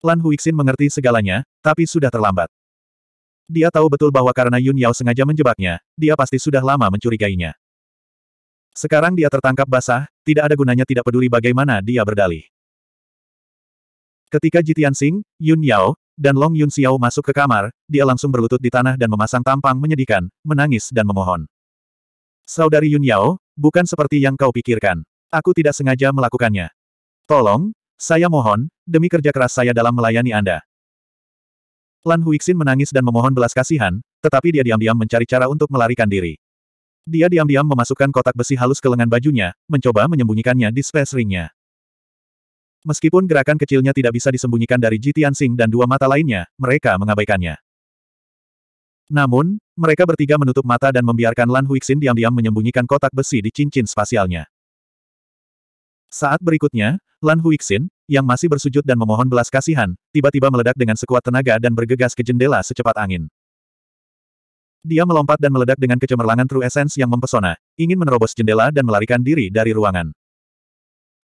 Lan Huixin mengerti segalanya, tapi sudah terlambat. Dia tahu betul bahwa karena Yun Yao sengaja menjebaknya, dia pasti sudah lama mencurigainya. Sekarang dia tertangkap basah, tidak ada gunanya tidak peduli bagaimana dia berdalih. Ketika Jitian Sing, Yun Yao, dan Long Yun Xiao masuk ke kamar, dia langsung berlutut di tanah dan memasang tampang menyedihkan, menangis dan memohon. Saudari Yun Yao, bukan seperti yang kau pikirkan. Aku tidak sengaja melakukannya. Tolong, saya mohon, demi kerja keras saya dalam melayani Anda. Lan Huixin menangis dan memohon belas kasihan, tetapi dia diam-diam mencari cara untuk melarikan diri. Dia diam-diam memasukkan kotak besi halus ke lengan bajunya, mencoba menyembunyikannya di space ringnya. Meskipun gerakan kecilnya tidak bisa disembunyikan dari Ji Tianxing dan dua mata lainnya, mereka mengabaikannya. Namun, mereka bertiga menutup mata dan membiarkan Lan Huixin diam-diam menyembunyikan kotak besi di cincin spasialnya. Saat berikutnya, Lan Huixin, yang masih bersujud dan memohon belas kasihan, tiba-tiba meledak dengan sekuat tenaga dan bergegas ke jendela secepat angin. Dia melompat dan meledak dengan kecemerlangan True Essence yang mempesona, ingin menerobos jendela dan melarikan diri dari ruangan.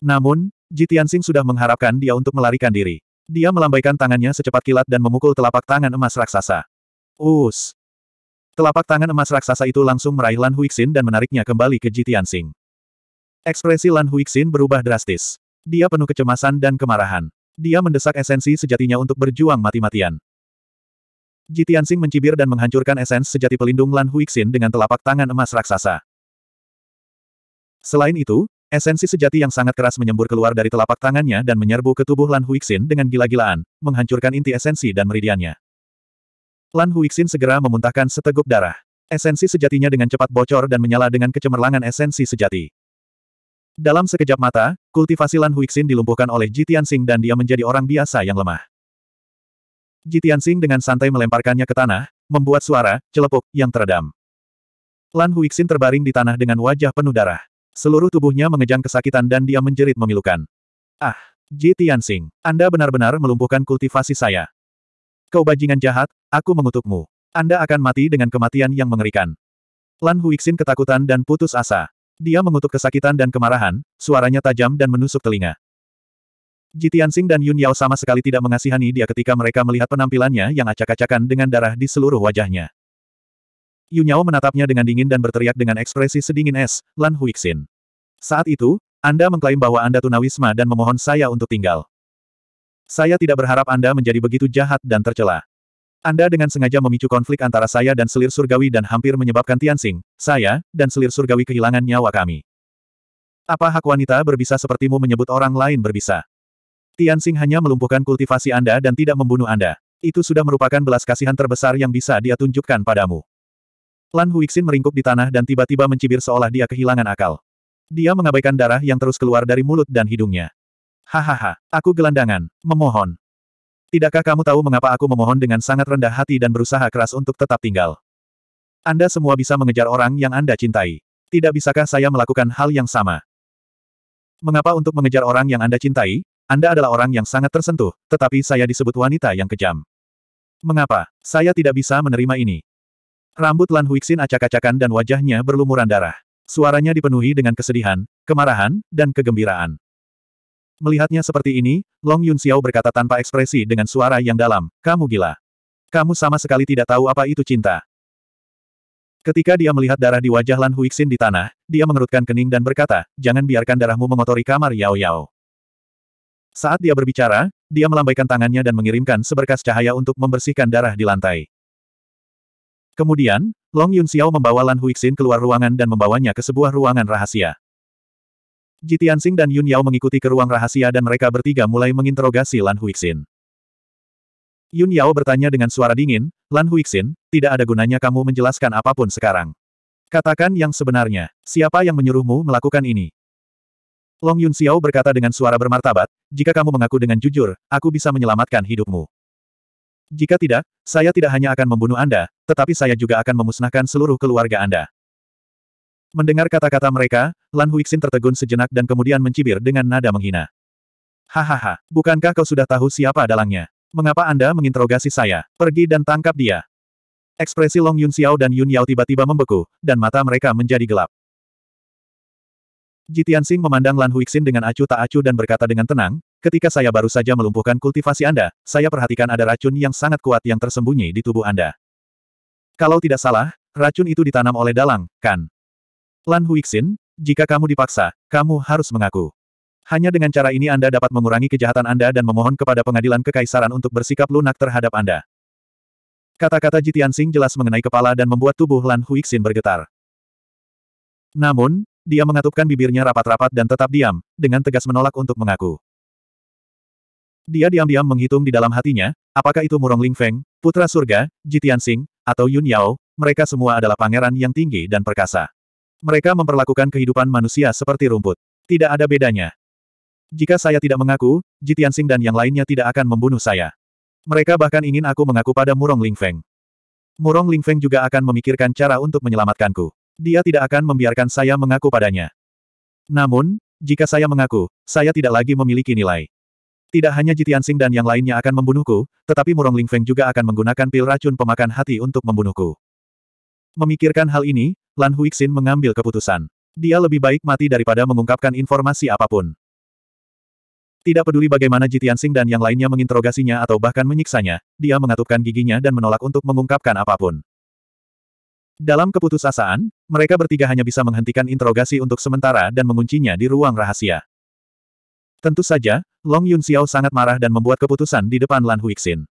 Namun, Jitiansing sudah mengharapkan dia untuk melarikan diri. Dia melambaikan tangannya secepat kilat dan memukul telapak tangan emas raksasa. Us! Telapak tangan emas raksasa itu langsung meraih Lan Huixin dan menariknya kembali ke Jitiansing. Ekspresi Lan Huixin berubah drastis. Dia penuh kecemasan dan kemarahan. Dia mendesak esensi sejatinya untuk berjuang mati-matian. Jitiansing mencibir dan menghancurkan esensi sejati pelindung Lan Huixin dengan telapak tangan emas raksasa. Selain itu, esensi sejati yang sangat keras menyembur keluar dari telapak tangannya dan menyerbu ke tubuh Lan Huixin dengan gila-gilaan, menghancurkan inti esensi dan meridiannya. Lan Huixin segera memuntahkan seteguk darah. Esensi sejatinya dengan cepat bocor dan menyala dengan kecemerlangan esensi sejati. Dalam sekejap mata, kultivasi Lan Huixin dilumpuhkan oleh Ji Tianxing dan dia menjadi orang biasa yang lemah. Ji Tianxing dengan santai melemparkannya ke tanah, membuat suara, celepuk, yang teredam. Lan Huixin terbaring di tanah dengan wajah penuh darah. Seluruh tubuhnya mengejang kesakitan dan dia menjerit memilukan. Ah, Ji Tianxing, Anda benar-benar melumpuhkan kultivasi saya. Kau bajingan jahat, aku mengutukmu. Anda akan mati dengan kematian yang mengerikan. Lan Huixin ketakutan dan putus asa. Dia mengutuk kesakitan dan kemarahan, suaranya tajam dan menusuk telinga. Ji Tianxing dan Yun Yao sama sekali tidak mengasihani dia ketika mereka melihat penampilannya yang acak-acakan dengan darah di seluruh wajahnya. Yun Yao menatapnya dengan dingin dan berteriak dengan ekspresi sedingin es, Lan Huixin. Saat itu, Anda mengklaim bahwa Anda tunawisma dan memohon saya untuk tinggal. Saya tidak berharap Anda menjadi begitu jahat dan tercela. Anda dengan sengaja memicu konflik antara saya dan selir surgawi dan hampir menyebabkan Tianxing, saya, dan selir surgawi kehilangan nyawa kami. Apa hak wanita berbisa sepertimu menyebut orang lain berbisa? Tianxing hanya melumpuhkan kultivasi Anda dan tidak membunuh Anda. Itu sudah merupakan belas kasihan terbesar yang bisa dia tunjukkan padamu. Lan Huixin meringkuk di tanah dan tiba-tiba mencibir seolah dia kehilangan akal. Dia mengabaikan darah yang terus keluar dari mulut dan hidungnya. Hahaha, aku gelandangan, memohon, Tidakkah kamu tahu mengapa aku memohon dengan sangat rendah hati dan berusaha keras untuk tetap tinggal? Anda semua bisa mengejar orang yang Anda cintai. Tidak bisakah saya melakukan hal yang sama? Mengapa untuk mengejar orang yang Anda cintai, Anda adalah orang yang sangat tersentuh, tetapi saya disebut wanita yang kejam. Mengapa? Saya tidak bisa menerima ini. Rambut Lan Huixin acak-acakan dan wajahnya berlumuran darah. Suaranya dipenuhi dengan kesedihan, kemarahan, dan kegembiraan. Melihatnya seperti ini, Long Yun Xiao berkata tanpa ekspresi dengan suara yang dalam, kamu gila. Kamu sama sekali tidak tahu apa itu cinta. Ketika dia melihat darah di wajah Lan Huixin di tanah, dia mengerutkan kening dan berkata, jangan biarkan darahmu mengotori kamar Yao Yao. Saat dia berbicara, dia melambaikan tangannya dan mengirimkan seberkas cahaya untuk membersihkan darah di lantai. Kemudian, Long Yun Xiao membawa Lan Huixin keluar ruangan dan membawanya ke sebuah ruangan rahasia. Ji Tianxing dan Yun Yao mengikuti ke ruang rahasia dan mereka bertiga mulai menginterogasi Lan Huixin. Yun Yao bertanya dengan suara dingin, Lan Huixin, tidak ada gunanya kamu menjelaskan apapun sekarang. Katakan yang sebenarnya, siapa yang menyuruhmu melakukan ini? Long Yun Xiao berkata dengan suara bermartabat, jika kamu mengaku dengan jujur, aku bisa menyelamatkan hidupmu. Jika tidak, saya tidak hanya akan membunuh Anda, tetapi saya juga akan memusnahkan seluruh keluarga Anda. Mendengar kata-kata mereka, Lan Huixin tertegun sejenak dan kemudian mencibir dengan nada menghina. Hahaha, bukankah kau sudah tahu siapa dalangnya? Mengapa Anda menginterogasi saya? Pergi dan tangkap dia. Ekspresi Long Yun Xiao dan Yun Yao tiba-tiba membeku, dan mata mereka menjadi gelap. Jitian Sing memandang Lan Huixin dengan acuh tak acuh dan berkata dengan tenang, ketika saya baru saja melumpuhkan kultivasi Anda, saya perhatikan ada racun yang sangat kuat yang tersembunyi di tubuh Anda. Kalau tidak salah, racun itu ditanam oleh dalang, kan? Lan Huixin, jika kamu dipaksa, kamu harus mengaku. Hanya dengan cara ini Anda dapat mengurangi kejahatan Anda dan memohon kepada pengadilan kekaisaran untuk bersikap lunak terhadap Anda. Kata-kata Jitian Sing jelas mengenai kepala dan membuat tubuh Lan Huixin bergetar. Namun, dia mengatupkan bibirnya rapat-rapat dan tetap diam, dengan tegas menolak untuk mengaku. Dia diam-diam menghitung di dalam hatinya, apakah itu Murong Ling Feng, Putra Surga, Jitian Sing, atau Yun Yao, mereka semua adalah pangeran yang tinggi dan perkasa. Mereka memperlakukan kehidupan manusia seperti rumput. Tidak ada bedanya. Jika saya tidak mengaku, Jitiansing dan yang lainnya tidak akan membunuh saya. Mereka bahkan ingin aku mengaku pada Murong Lingfeng. Murong Lingfeng juga akan memikirkan cara untuk menyelamatkanku. Dia tidak akan membiarkan saya mengaku padanya. Namun, jika saya mengaku, saya tidak lagi memiliki nilai. Tidak hanya Jitiansing dan yang lainnya akan membunuhku, tetapi Murong Lingfeng juga akan menggunakan pil racun pemakan hati untuk membunuhku. Memikirkan hal ini, Lan Huixin mengambil keputusan. Dia lebih baik mati daripada mengungkapkan informasi apapun. Tidak peduli bagaimana Sing dan yang lainnya menginterogasinya atau bahkan menyiksanya, dia mengatupkan giginya dan menolak untuk mengungkapkan apapun. Dalam keputusasaan, mereka bertiga hanya bisa menghentikan interogasi untuk sementara dan menguncinya di ruang rahasia. Tentu saja, Long Yun Xiao sangat marah dan membuat keputusan di depan Lan Huixin.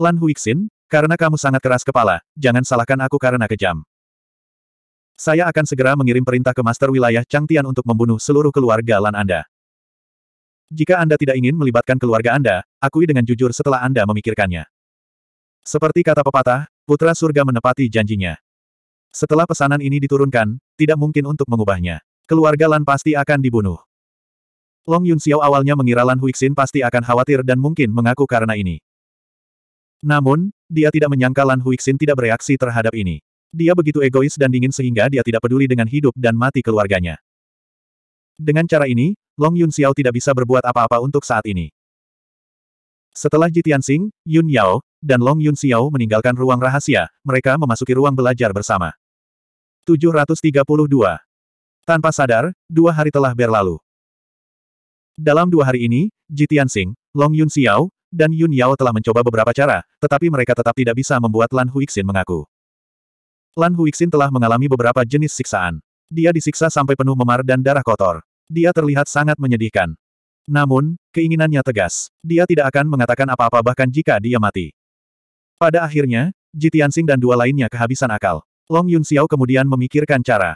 Lan Huixin, karena kamu sangat keras kepala, jangan salahkan aku karena kejam. Saya akan segera mengirim perintah ke Master Wilayah Changtian untuk membunuh seluruh keluarga Lan Anda. Jika Anda tidak ingin melibatkan keluarga Anda, akui dengan jujur setelah Anda memikirkannya. Seperti kata pepatah, Putra Surga menepati janjinya. Setelah pesanan ini diturunkan, tidak mungkin untuk mengubahnya. Keluarga Lan pasti akan dibunuh. Long Yun Xiao awalnya mengira Lan Huixin pasti akan khawatir dan mungkin mengaku karena ini. Namun, dia tidak menyangka Lan Huixin tidak bereaksi terhadap ini. Dia begitu egois dan dingin sehingga dia tidak peduli dengan hidup dan mati keluarganya. Dengan cara ini, Long Yun Xiao tidak bisa berbuat apa-apa untuk saat ini. Setelah Jitian Sing, Yun Yao, dan Long Yun Xiao meninggalkan ruang rahasia, mereka memasuki ruang belajar bersama. 732. Tanpa sadar, dua hari telah berlalu. Dalam dua hari ini, Jitian Sing, Long Yun Xiao, dan Yun Yao telah mencoba beberapa cara, tetapi mereka tetap tidak bisa membuat Lan Huixin mengaku. Lan Huixin telah mengalami beberapa jenis siksaan. Dia disiksa sampai penuh memar dan darah kotor. Dia terlihat sangat menyedihkan. Namun, keinginannya tegas. Dia tidak akan mengatakan apa-apa bahkan jika dia mati. Pada akhirnya, Ji dan dua lainnya kehabisan akal. Long Yun Xiao kemudian memikirkan cara.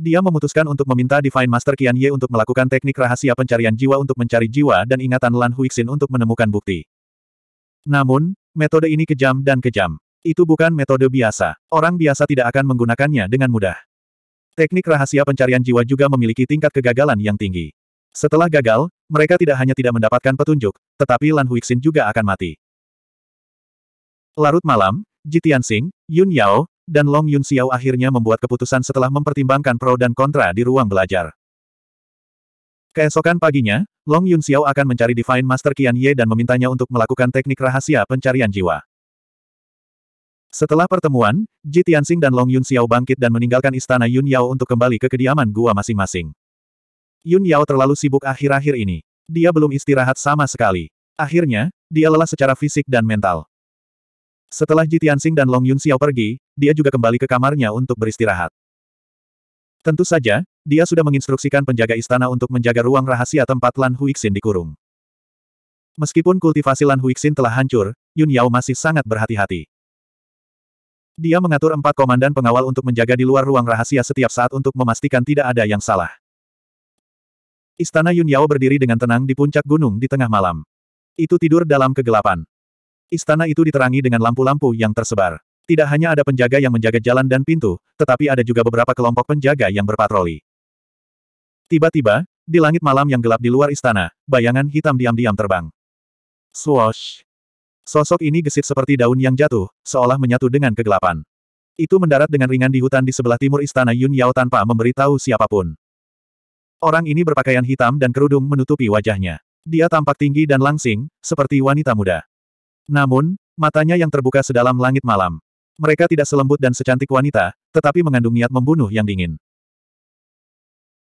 Dia memutuskan untuk meminta Divine Master Qian Ye untuk melakukan teknik rahasia pencarian jiwa untuk mencari jiwa dan ingatan Lan Huixin untuk menemukan bukti. Namun, metode ini kejam dan kejam. Itu bukan metode biasa. Orang biasa tidak akan menggunakannya dengan mudah. Teknik rahasia pencarian jiwa juga memiliki tingkat kegagalan yang tinggi. Setelah gagal, mereka tidak hanya tidak mendapatkan petunjuk, tetapi Lan Huixin juga akan mati. Larut malam, Jitian Sing, Yun Yao, dan Long Yun Xiao akhirnya membuat keputusan setelah mempertimbangkan pro dan kontra di ruang belajar. Keesokan paginya, Long Yun Xiao akan mencari Divine Master Qian Ye dan memintanya untuk melakukan teknik rahasia pencarian jiwa. Setelah pertemuan, Ji Tianxing dan Long Yun Xiao bangkit dan meninggalkan istana Yun Yao untuk kembali ke kediaman gua masing-masing. Yun Yao terlalu sibuk akhir-akhir ini. Dia belum istirahat sama sekali. Akhirnya, dia lelah secara fisik dan mental. Setelah Ji Tianxing dan Long Yun Xiao pergi, dia juga kembali ke kamarnya untuk beristirahat. Tentu saja, dia sudah menginstruksikan penjaga istana untuk menjaga ruang rahasia tempat Lan Huixin dikurung. Meskipun kultivasi Lan Huixin telah hancur, Yun Yao masih sangat berhati-hati. Dia mengatur empat komandan pengawal untuk menjaga di luar ruang rahasia setiap saat untuk memastikan tidak ada yang salah. Istana Yun Yao berdiri dengan tenang di puncak gunung di tengah malam. Itu tidur dalam kegelapan. Istana itu diterangi dengan lampu-lampu yang tersebar. Tidak hanya ada penjaga yang menjaga jalan dan pintu, tetapi ada juga beberapa kelompok penjaga yang berpatroli. Tiba-tiba, di langit malam yang gelap di luar istana, bayangan hitam diam-diam terbang. Swoosh! Sosok ini gesit seperti daun yang jatuh, seolah menyatu dengan kegelapan. Itu mendarat dengan ringan di hutan di sebelah timur istana Yun Yao tanpa memberitahu siapapun. Orang ini berpakaian hitam dan kerudung menutupi wajahnya. Dia tampak tinggi dan langsing, seperti wanita muda. Namun, matanya yang terbuka sedalam langit malam. Mereka tidak selembut dan secantik wanita, tetapi mengandung niat membunuh yang dingin.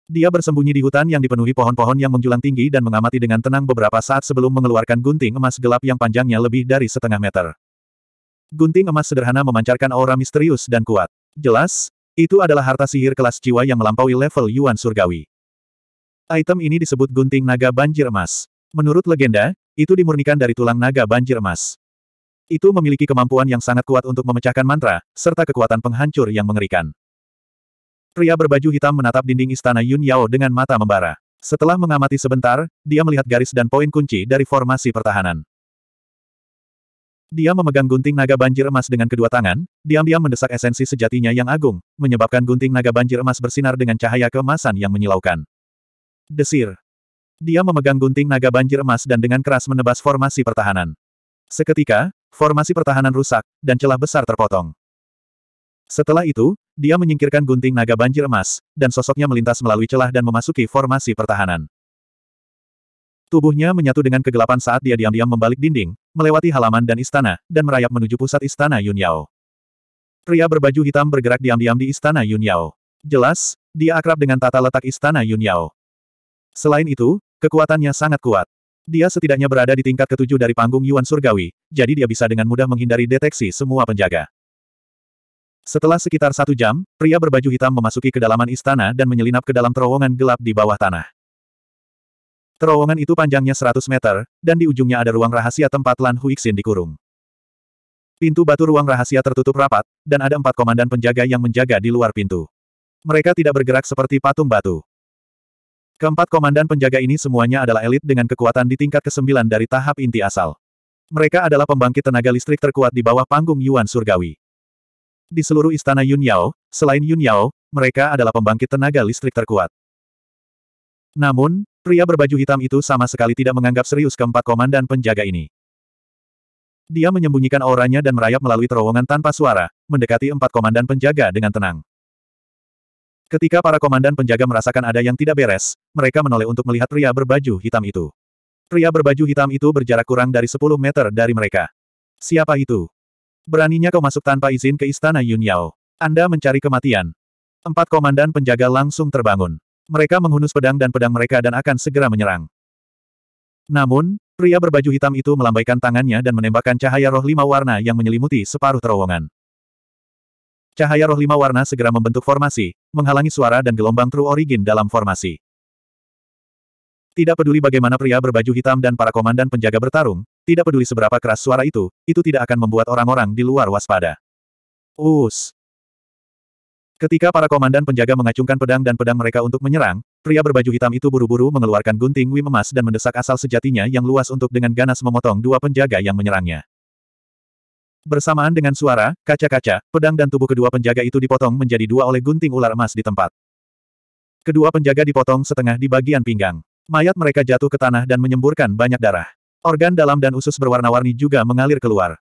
Dia bersembunyi di hutan yang dipenuhi pohon-pohon yang menjulang tinggi dan mengamati dengan tenang beberapa saat sebelum mengeluarkan gunting emas gelap yang panjangnya lebih dari setengah meter. Gunting emas sederhana memancarkan aura misterius dan kuat. Jelas, itu adalah harta sihir kelas jiwa yang melampaui level Yuan Surgawi. Item ini disebut gunting naga banjir emas. Menurut legenda, itu dimurnikan dari tulang naga banjir emas. Itu memiliki kemampuan yang sangat kuat untuk memecahkan mantra, serta kekuatan penghancur yang mengerikan. Pria berbaju hitam menatap dinding istana Yun Yao dengan mata membara. Setelah mengamati sebentar, dia melihat garis dan poin kunci dari formasi pertahanan. Dia memegang gunting naga banjir emas dengan kedua tangan, diam-diam mendesak esensi sejatinya yang agung, menyebabkan gunting naga banjir emas bersinar dengan cahaya kemasan yang menyilaukan. Desir. Dia memegang gunting naga banjir emas dan dengan keras menebas formasi pertahanan. Seketika, formasi pertahanan rusak, dan celah besar terpotong. Setelah itu, dia menyingkirkan gunting naga banjir emas, dan sosoknya melintas melalui celah dan memasuki formasi pertahanan. Tubuhnya menyatu dengan kegelapan saat dia diam-diam membalik dinding, melewati halaman dan istana, dan merayap menuju pusat istana Yun Yao. Pria berbaju hitam bergerak diam-diam di istana Yun Yao. Jelas, dia akrab dengan tata letak istana Yun Yao. Selain itu, kekuatannya sangat kuat. Dia setidaknya berada di tingkat ketujuh dari panggung Yuan Surgawi, jadi dia bisa dengan mudah menghindari deteksi semua penjaga. Setelah sekitar satu jam, pria berbaju hitam memasuki kedalaman istana dan menyelinap ke dalam terowongan gelap di bawah tanah. Terowongan itu panjangnya 100 meter, dan di ujungnya ada ruang rahasia tempat Lan Huixin dikurung. Pintu batu ruang rahasia tertutup rapat, dan ada empat komandan penjaga yang menjaga di luar pintu. Mereka tidak bergerak seperti patung batu. Keempat komandan penjaga ini semuanya adalah elit dengan kekuatan di tingkat ke-9 dari tahap inti asal. Mereka adalah pembangkit tenaga listrik terkuat di bawah panggung Yuan Surgawi. Di seluruh istana Yun Yao, selain Yun Yao, mereka adalah pembangkit tenaga listrik terkuat. Namun, pria berbaju hitam itu sama sekali tidak menganggap serius keempat komandan penjaga ini. Dia menyembunyikan auranya dan merayap melalui terowongan tanpa suara, mendekati empat komandan penjaga dengan tenang. Ketika para komandan penjaga merasakan ada yang tidak beres, mereka menoleh untuk melihat pria berbaju hitam itu. Pria berbaju hitam itu berjarak kurang dari 10 meter dari mereka. Siapa itu? Beraninya kau masuk tanpa izin ke istana Yun Yao. Anda mencari kematian. Empat komandan penjaga langsung terbangun. Mereka menghunus pedang dan pedang mereka dan akan segera menyerang. Namun, pria berbaju hitam itu melambaikan tangannya dan menembakkan cahaya roh lima warna yang menyelimuti separuh terowongan. Cahaya roh lima warna segera membentuk formasi, menghalangi suara dan gelombang True Origin dalam formasi. Tidak peduli bagaimana pria berbaju hitam dan para komandan penjaga bertarung, tidak peduli seberapa keras suara itu, itu tidak akan membuat orang-orang di luar waspada. Us. Ketika para komandan penjaga mengacungkan pedang dan pedang mereka untuk menyerang, pria berbaju hitam itu buru-buru mengeluarkan gunting Wim emas dan mendesak asal sejatinya yang luas untuk dengan ganas memotong dua penjaga yang menyerangnya. Bersamaan dengan suara, kaca-kaca, pedang dan tubuh kedua penjaga itu dipotong menjadi dua oleh gunting ular emas di tempat. Kedua penjaga dipotong setengah di bagian pinggang. Mayat mereka jatuh ke tanah dan menyemburkan banyak darah. Organ dalam dan usus berwarna-warni juga mengalir keluar.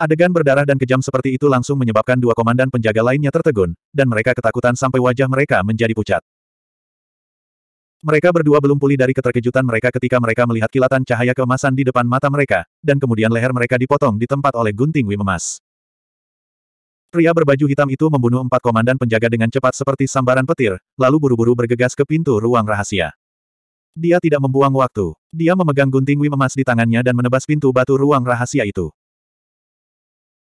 Adegan berdarah dan kejam seperti itu langsung menyebabkan dua komandan penjaga lainnya tertegun, dan mereka ketakutan sampai wajah mereka menjadi pucat. Mereka berdua belum pulih dari keterkejutan mereka ketika mereka melihat kilatan cahaya keemasan di depan mata mereka, dan kemudian leher mereka dipotong di tempat oleh gunting wim emas. Pria berbaju hitam itu membunuh empat komandan penjaga dengan cepat seperti sambaran petir, lalu buru-buru bergegas ke pintu ruang rahasia. Dia tidak membuang waktu. Dia memegang gunting Wim emas di tangannya dan menebas pintu batu ruang rahasia itu.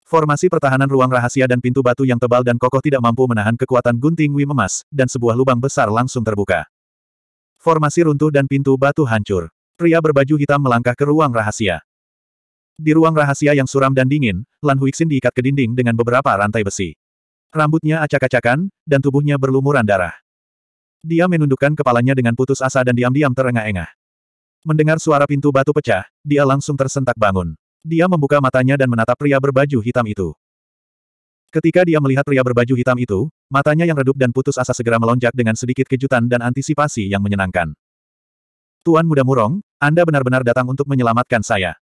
Formasi pertahanan ruang rahasia dan pintu batu yang tebal dan kokoh tidak mampu menahan kekuatan gunting Wim emas, dan sebuah lubang besar langsung terbuka. Formasi runtuh dan pintu batu hancur. Pria berbaju hitam melangkah ke ruang rahasia. Di ruang rahasia yang suram dan dingin, Lan Huixin diikat ke dinding dengan beberapa rantai besi. Rambutnya acak-acakan, dan tubuhnya berlumuran darah. Dia menundukkan kepalanya dengan putus asa dan diam-diam terengah-engah. Mendengar suara pintu batu pecah, dia langsung tersentak bangun. Dia membuka matanya dan menatap pria berbaju hitam itu. Ketika dia melihat pria berbaju hitam itu, matanya yang redup dan putus asa segera melonjak dengan sedikit kejutan dan antisipasi yang menyenangkan. Tuan Muda Murong, Anda benar-benar datang untuk menyelamatkan saya.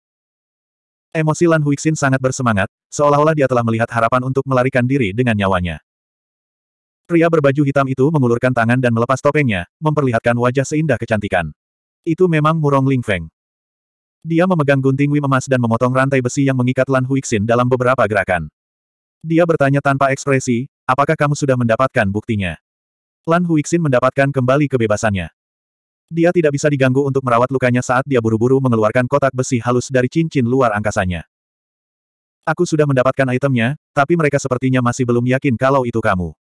Emosi Lan Huixin sangat bersemangat, seolah-olah dia telah melihat harapan untuk melarikan diri dengan nyawanya. Pria berbaju hitam itu mengulurkan tangan dan melepas topengnya, memperlihatkan wajah seindah kecantikan. Itu memang Murong Ling Feng. Dia memegang gunting Wim emas dan memotong rantai besi yang mengikat Lan Huixin dalam beberapa gerakan. Dia bertanya tanpa ekspresi, apakah kamu sudah mendapatkan buktinya? Lan Huixin mendapatkan kembali kebebasannya. Dia tidak bisa diganggu untuk merawat lukanya saat dia buru-buru mengeluarkan kotak besi halus dari cincin luar angkasanya. Aku sudah mendapatkan itemnya, tapi mereka sepertinya masih belum yakin kalau itu kamu.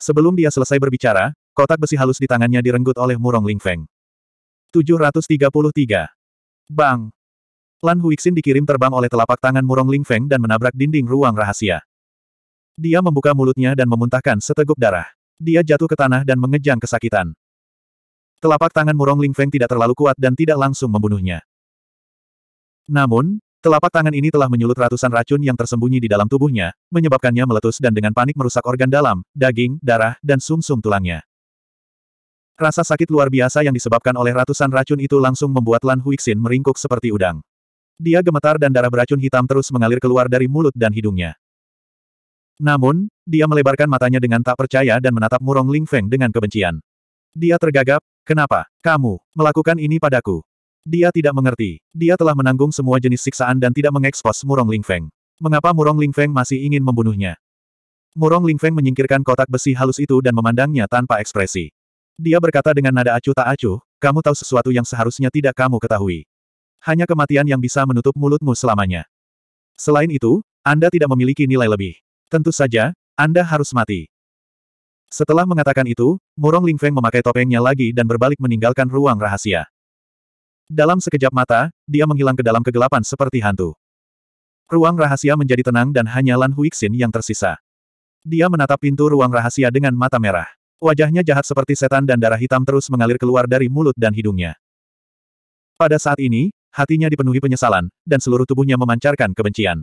Sebelum dia selesai berbicara, kotak besi halus di tangannya direnggut oleh murong Lingfeng. 733. Bang! Lan Huixin dikirim terbang oleh telapak tangan murong Lingfeng dan menabrak dinding ruang rahasia. Dia membuka mulutnya dan memuntahkan seteguk darah. Dia jatuh ke tanah dan mengejang kesakitan. Telapak tangan murong Lingfeng tidak terlalu kuat dan tidak langsung membunuhnya. Namun, Telapak tangan ini telah menyulut ratusan racun yang tersembunyi di dalam tubuhnya, menyebabkannya meletus dan dengan panik merusak organ dalam, daging, darah, dan sumsum -sum tulangnya. Rasa sakit luar biasa yang disebabkan oleh ratusan racun itu langsung membuat Lan Huixin meringkuk seperti udang. Dia gemetar dan darah beracun hitam terus mengalir keluar dari mulut dan hidungnya. Namun, dia melebarkan matanya dengan tak percaya dan menatap Murong Ling Feng dengan kebencian. Dia tergagap, kenapa, kamu, melakukan ini padaku? Dia tidak mengerti. Dia telah menanggung semua jenis siksaan dan tidak mengekspos Murong Lingfeng. Mengapa Murong Lingfeng masih ingin membunuhnya? Murong Lingfeng menyingkirkan kotak besi halus itu dan memandangnya tanpa ekspresi. Dia berkata dengan nada acuh tak acuh, kamu tahu sesuatu yang seharusnya tidak kamu ketahui. Hanya kematian yang bisa menutup mulutmu selamanya. Selain itu, Anda tidak memiliki nilai lebih. Tentu saja, Anda harus mati. Setelah mengatakan itu, Murong Lingfeng memakai topengnya lagi dan berbalik meninggalkan ruang rahasia. Dalam sekejap mata, dia menghilang ke dalam kegelapan seperti hantu. Ruang rahasia menjadi tenang dan hanya Lan Huixin yang tersisa. Dia menatap pintu ruang rahasia dengan mata merah. Wajahnya jahat seperti setan dan darah hitam terus mengalir keluar dari mulut dan hidungnya. Pada saat ini, hatinya dipenuhi penyesalan, dan seluruh tubuhnya memancarkan kebencian.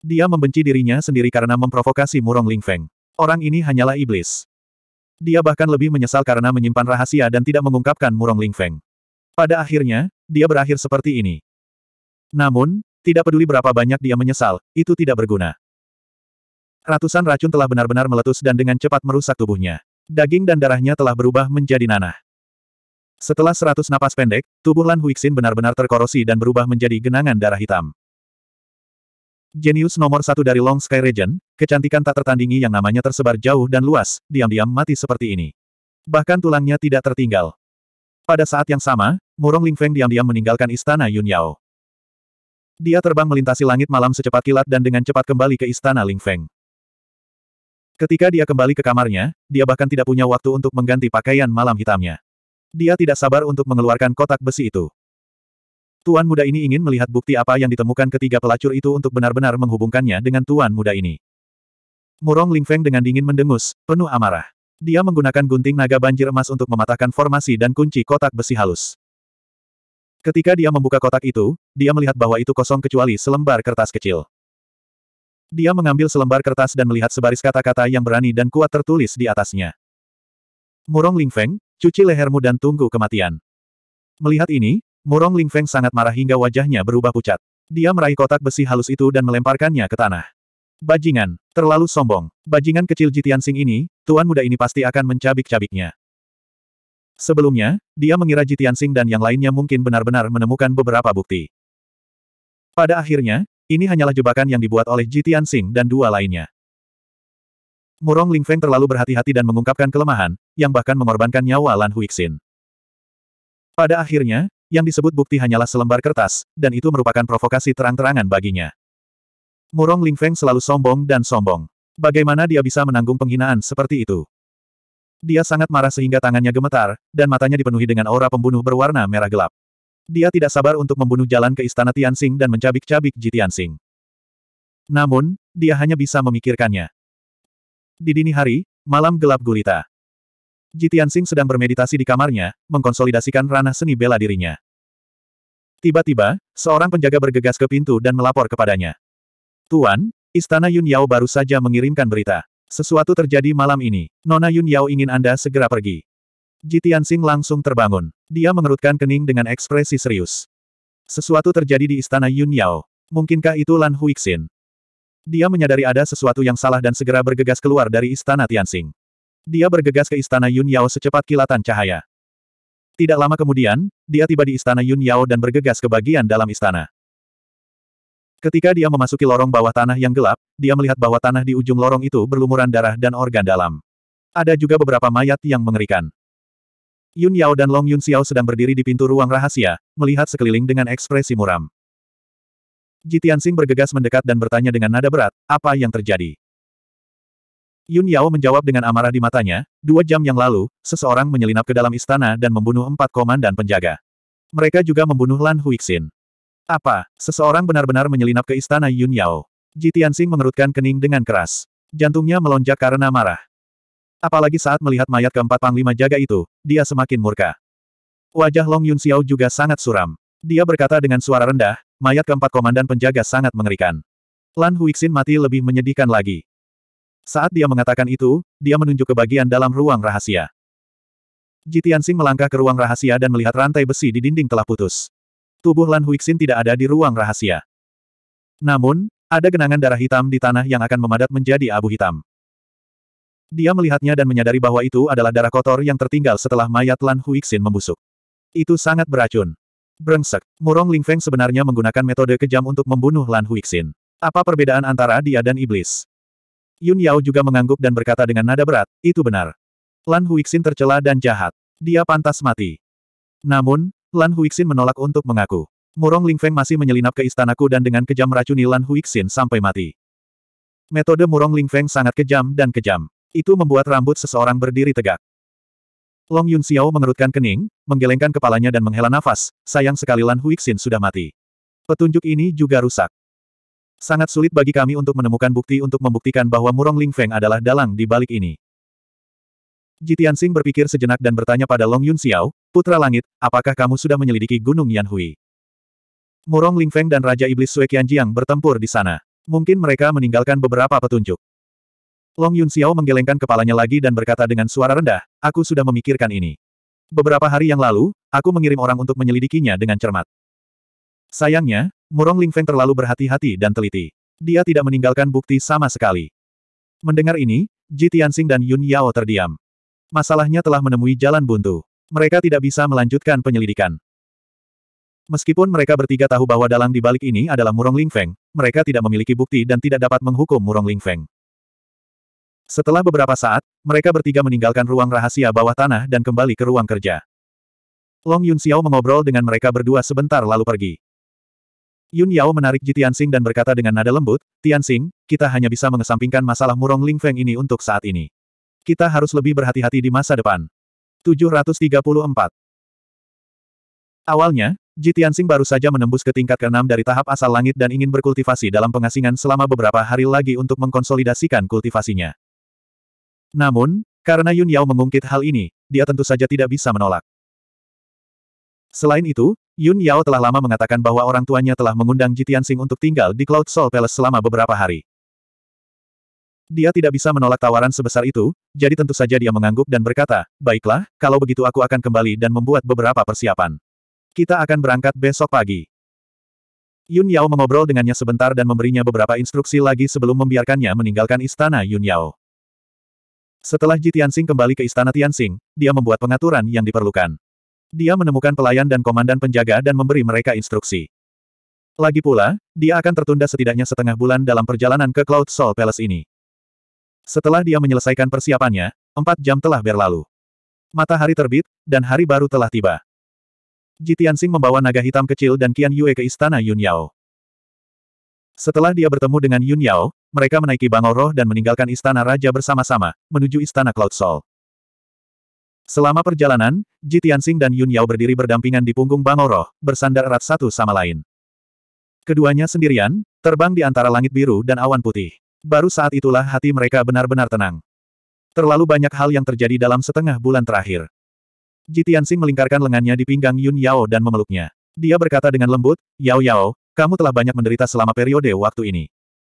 Dia membenci dirinya sendiri karena memprovokasi Murong Lingfeng. Orang ini hanyalah iblis. Dia bahkan lebih menyesal karena menyimpan rahasia dan tidak mengungkapkan Murong Lingfeng. Pada akhirnya, dia berakhir seperti ini. Namun, tidak peduli berapa banyak dia menyesal, itu tidak berguna. Ratusan racun telah benar-benar meletus dan dengan cepat merusak tubuhnya. Daging dan darahnya telah berubah menjadi nanah. Setelah seratus napas pendek, tubuh Lan Huixin benar-benar terkorosi dan berubah menjadi genangan darah hitam. Jenius nomor satu dari Long Sky Region, kecantikan tak tertandingi yang namanya tersebar jauh dan luas, diam-diam mati seperti ini. Bahkan tulangnya tidak tertinggal. Pada saat yang sama, Murong Lingfeng diam-diam meninggalkan istana Yun Yao. Dia terbang melintasi langit malam secepat kilat dan dengan cepat kembali ke istana Lingfeng. Ketika dia kembali ke kamarnya, dia bahkan tidak punya waktu untuk mengganti pakaian malam hitamnya. Dia tidak sabar untuk mengeluarkan kotak besi itu. Tuan muda ini ingin melihat bukti apa yang ditemukan ketiga pelacur itu untuk benar-benar menghubungkannya dengan tuan muda ini. Murong Lingfeng dengan dingin mendengus, penuh amarah. Dia menggunakan gunting naga banjir emas untuk mematahkan formasi dan kunci kotak besi halus. Ketika dia membuka kotak itu, dia melihat bahwa itu kosong kecuali selembar kertas kecil. Dia mengambil selembar kertas dan melihat sebaris kata-kata yang berani dan kuat tertulis di atasnya. Murong Lingfeng, cuci lehermu dan tunggu kematian. Melihat ini, Murong Lingfeng sangat marah hingga wajahnya berubah pucat. Dia meraih kotak besi halus itu dan melemparkannya ke tanah. Bajingan, terlalu sombong. Bajingan kecil Jitian Sing ini, tuan muda ini pasti akan mencabik-cabiknya. Sebelumnya, dia mengira Jitian Sing dan yang lainnya mungkin benar-benar menemukan beberapa bukti. Pada akhirnya, ini hanyalah jebakan yang dibuat oleh Jitian Sing dan dua lainnya. Murong Ling Feng terlalu berhati-hati dan mengungkapkan kelemahan, yang bahkan mengorbankan nyawa Lan Huixin. Pada akhirnya, yang disebut bukti hanyalah selembar kertas, dan itu merupakan provokasi terang-terangan baginya. Murong Ling Feng selalu sombong dan sombong. Bagaimana dia bisa menanggung penghinaan seperti itu? Dia sangat marah sehingga tangannya gemetar, dan matanya dipenuhi dengan aura pembunuh berwarna merah gelap. Dia tidak sabar untuk membunuh jalan ke istana Tianxing dan mencabik-cabik Ji Tianxing. Namun, dia hanya bisa memikirkannya. Di dini hari, malam gelap gulita. Ji Tianxing sedang bermeditasi di kamarnya, mengkonsolidasikan ranah seni bela dirinya. Tiba-tiba, seorang penjaga bergegas ke pintu dan melapor kepadanya. Tuan, Istana Yun Yao baru saja mengirimkan berita. Sesuatu terjadi malam ini. Nona Yun Yao ingin Anda segera pergi. Jitian Tianxing langsung terbangun. Dia mengerutkan kening dengan ekspresi serius. Sesuatu terjadi di istana Yun Yao. Mungkinkah itu Lan Huixin? Dia menyadari ada sesuatu yang salah dan segera bergegas keluar dari istana Tianxing. Dia bergegas ke istana Yun Yao secepat kilatan cahaya. Tidak lama kemudian, dia tiba di istana Yun Yao dan bergegas ke bagian dalam istana. Ketika dia memasuki lorong bawah tanah yang gelap, dia melihat bahwa tanah di ujung lorong itu berlumuran darah dan organ dalam. Ada juga beberapa mayat yang mengerikan. Yun Yao dan Long Yun Xiao sedang berdiri di pintu ruang rahasia, melihat sekeliling dengan ekspresi muram. Ji Tianxing bergegas mendekat dan bertanya dengan nada berat, apa yang terjadi? Yun Yao menjawab dengan amarah di matanya, dua jam yang lalu, seseorang menyelinap ke dalam istana dan membunuh empat komandan penjaga. Mereka juga membunuh Lan Huixin. Apa, seseorang benar-benar menyelinap ke istana Yun Yao? Ji mengerutkan kening dengan keras. Jantungnya melonjak karena marah. Apalagi saat melihat mayat keempat panglima jaga itu, dia semakin murka. Wajah Long Yun Xiao juga sangat suram. Dia berkata dengan suara rendah, mayat keempat komandan penjaga sangat mengerikan. Lan Huixin mati lebih menyedihkan lagi. Saat dia mengatakan itu, dia menunjuk ke bagian dalam ruang rahasia. Jitiansing melangkah ke ruang rahasia dan melihat rantai besi di dinding telah putus. Tubuh Lan Huixin tidak ada di ruang rahasia. Namun, ada genangan darah hitam di tanah yang akan memadat menjadi abu hitam. Dia melihatnya dan menyadari bahwa itu adalah darah kotor yang tertinggal setelah mayat Lan Huixin membusuk. Itu sangat beracun. Brengsek, Murong Lingfeng sebenarnya menggunakan metode kejam untuk membunuh Lan Huixin. Apa perbedaan antara dia dan iblis? Yun Yao juga mengangguk dan berkata dengan nada berat, itu benar. Lan Huixin tercela dan jahat. Dia pantas mati. Namun, Lan Huixin menolak untuk mengaku. Murong Ling Feng masih menyelinap ke istanaku dan dengan kejam meracuni Lan Huixin sampai mati. Metode Murong Ling Feng sangat kejam dan kejam. Itu membuat rambut seseorang berdiri tegak. Long Yun Xiao mengerutkan kening, menggelengkan kepalanya dan menghela nafas, sayang sekali Lan Huixin sudah mati. Petunjuk ini juga rusak. Sangat sulit bagi kami untuk menemukan bukti untuk membuktikan bahwa Murong Ling Feng adalah dalang di balik ini. Jitian Xing berpikir sejenak dan bertanya pada Long Yun Xiao, Putra Langit, apakah kamu sudah menyelidiki Gunung Yanhui? Murong Ling Feng dan Raja Iblis Sue Qianjiang bertempur di sana. Mungkin mereka meninggalkan beberapa petunjuk. Long Yun Xiao menggelengkan kepalanya lagi dan berkata dengan suara rendah, aku sudah memikirkan ini. Beberapa hari yang lalu, aku mengirim orang untuk menyelidikinya dengan cermat. Sayangnya, Murong Ling Feng terlalu berhati-hati dan teliti. Dia tidak meninggalkan bukti sama sekali. Mendengar ini, Ji Tianxing dan Yun Yao terdiam. Masalahnya telah menemui jalan buntu. Mereka tidak bisa melanjutkan penyelidikan. Meskipun mereka bertiga tahu bahwa dalang di balik ini adalah Murong Lingfeng, mereka tidak memiliki bukti dan tidak dapat menghukum Murong Lingfeng. Setelah beberapa saat, mereka bertiga meninggalkan ruang rahasia bawah tanah dan kembali ke ruang kerja. Long Yun Xiao mengobrol dengan mereka berdua sebentar lalu pergi. Yun Yao menarik Ji Tianxing dan berkata dengan nada lembut, Tianxing, kita hanya bisa mengesampingkan masalah Murong Lingfeng ini untuk saat ini. Kita harus lebih berhati-hati di masa depan. 734. Awalnya, Jitiansing baru saja menembus ke tingkat keenam dari tahap asal langit dan ingin berkultivasi dalam pengasingan selama beberapa hari lagi untuk mengkonsolidasikan kultivasinya. Namun, karena Yun Yao mengungkit hal ini, dia tentu saja tidak bisa menolak. Selain itu, Yun Yao telah lama mengatakan bahwa orang tuanya telah mengundang Jitiansing untuk tinggal di Cloud Soul Palace selama beberapa hari. Dia tidak bisa menolak tawaran sebesar itu, jadi tentu saja dia mengangguk dan berkata, baiklah, kalau begitu aku akan kembali dan membuat beberapa persiapan. Kita akan berangkat besok pagi. Yun Yao mengobrol dengannya sebentar dan memberinya beberapa instruksi lagi sebelum membiarkannya meninggalkan istana Yun Yao. Setelah Ji Tianxing kembali ke istana Tianxing, dia membuat pengaturan yang diperlukan. Dia menemukan pelayan dan komandan penjaga dan memberi mereka instruksi. Lagi pula, dia akan tertunda setidaknya setengah bulan dalam perjalanan ke Cloud Soul Palace ini. Setelah dia menyelesaikan persiapannya, empat jam telah berlalu. Matahari terbit, dan hari baru telah tiba. Jitiansing membawa naga hitam kecil dan Qian Yue ke istana Yun Yao. Setelah dia bertemu dengan Yun Yao, mereka menaiki bangau roh dan meninggalkan istana raja bersama-sama, menuju istana Cloud Soul. Selama perjalanan, Jitiansing dan Yun Yao berdiri berdampingan di punggung bangau roh, bersandar erat satu sama lain. Keduanya sendirian, terbang di antara langit biru dan awan putih. Baru saat itulah hati mereka benar-benar tenang. Terlalu banyak hal yang terjadi dalam setengah bulan terakhir. Jitiansing melingkarkan lengannya di pinggang Yun Yao dan memeluknya. Dia berkata dengan lembut, Yao Yao, kamu telah banyak menderita selama periode waktu ini.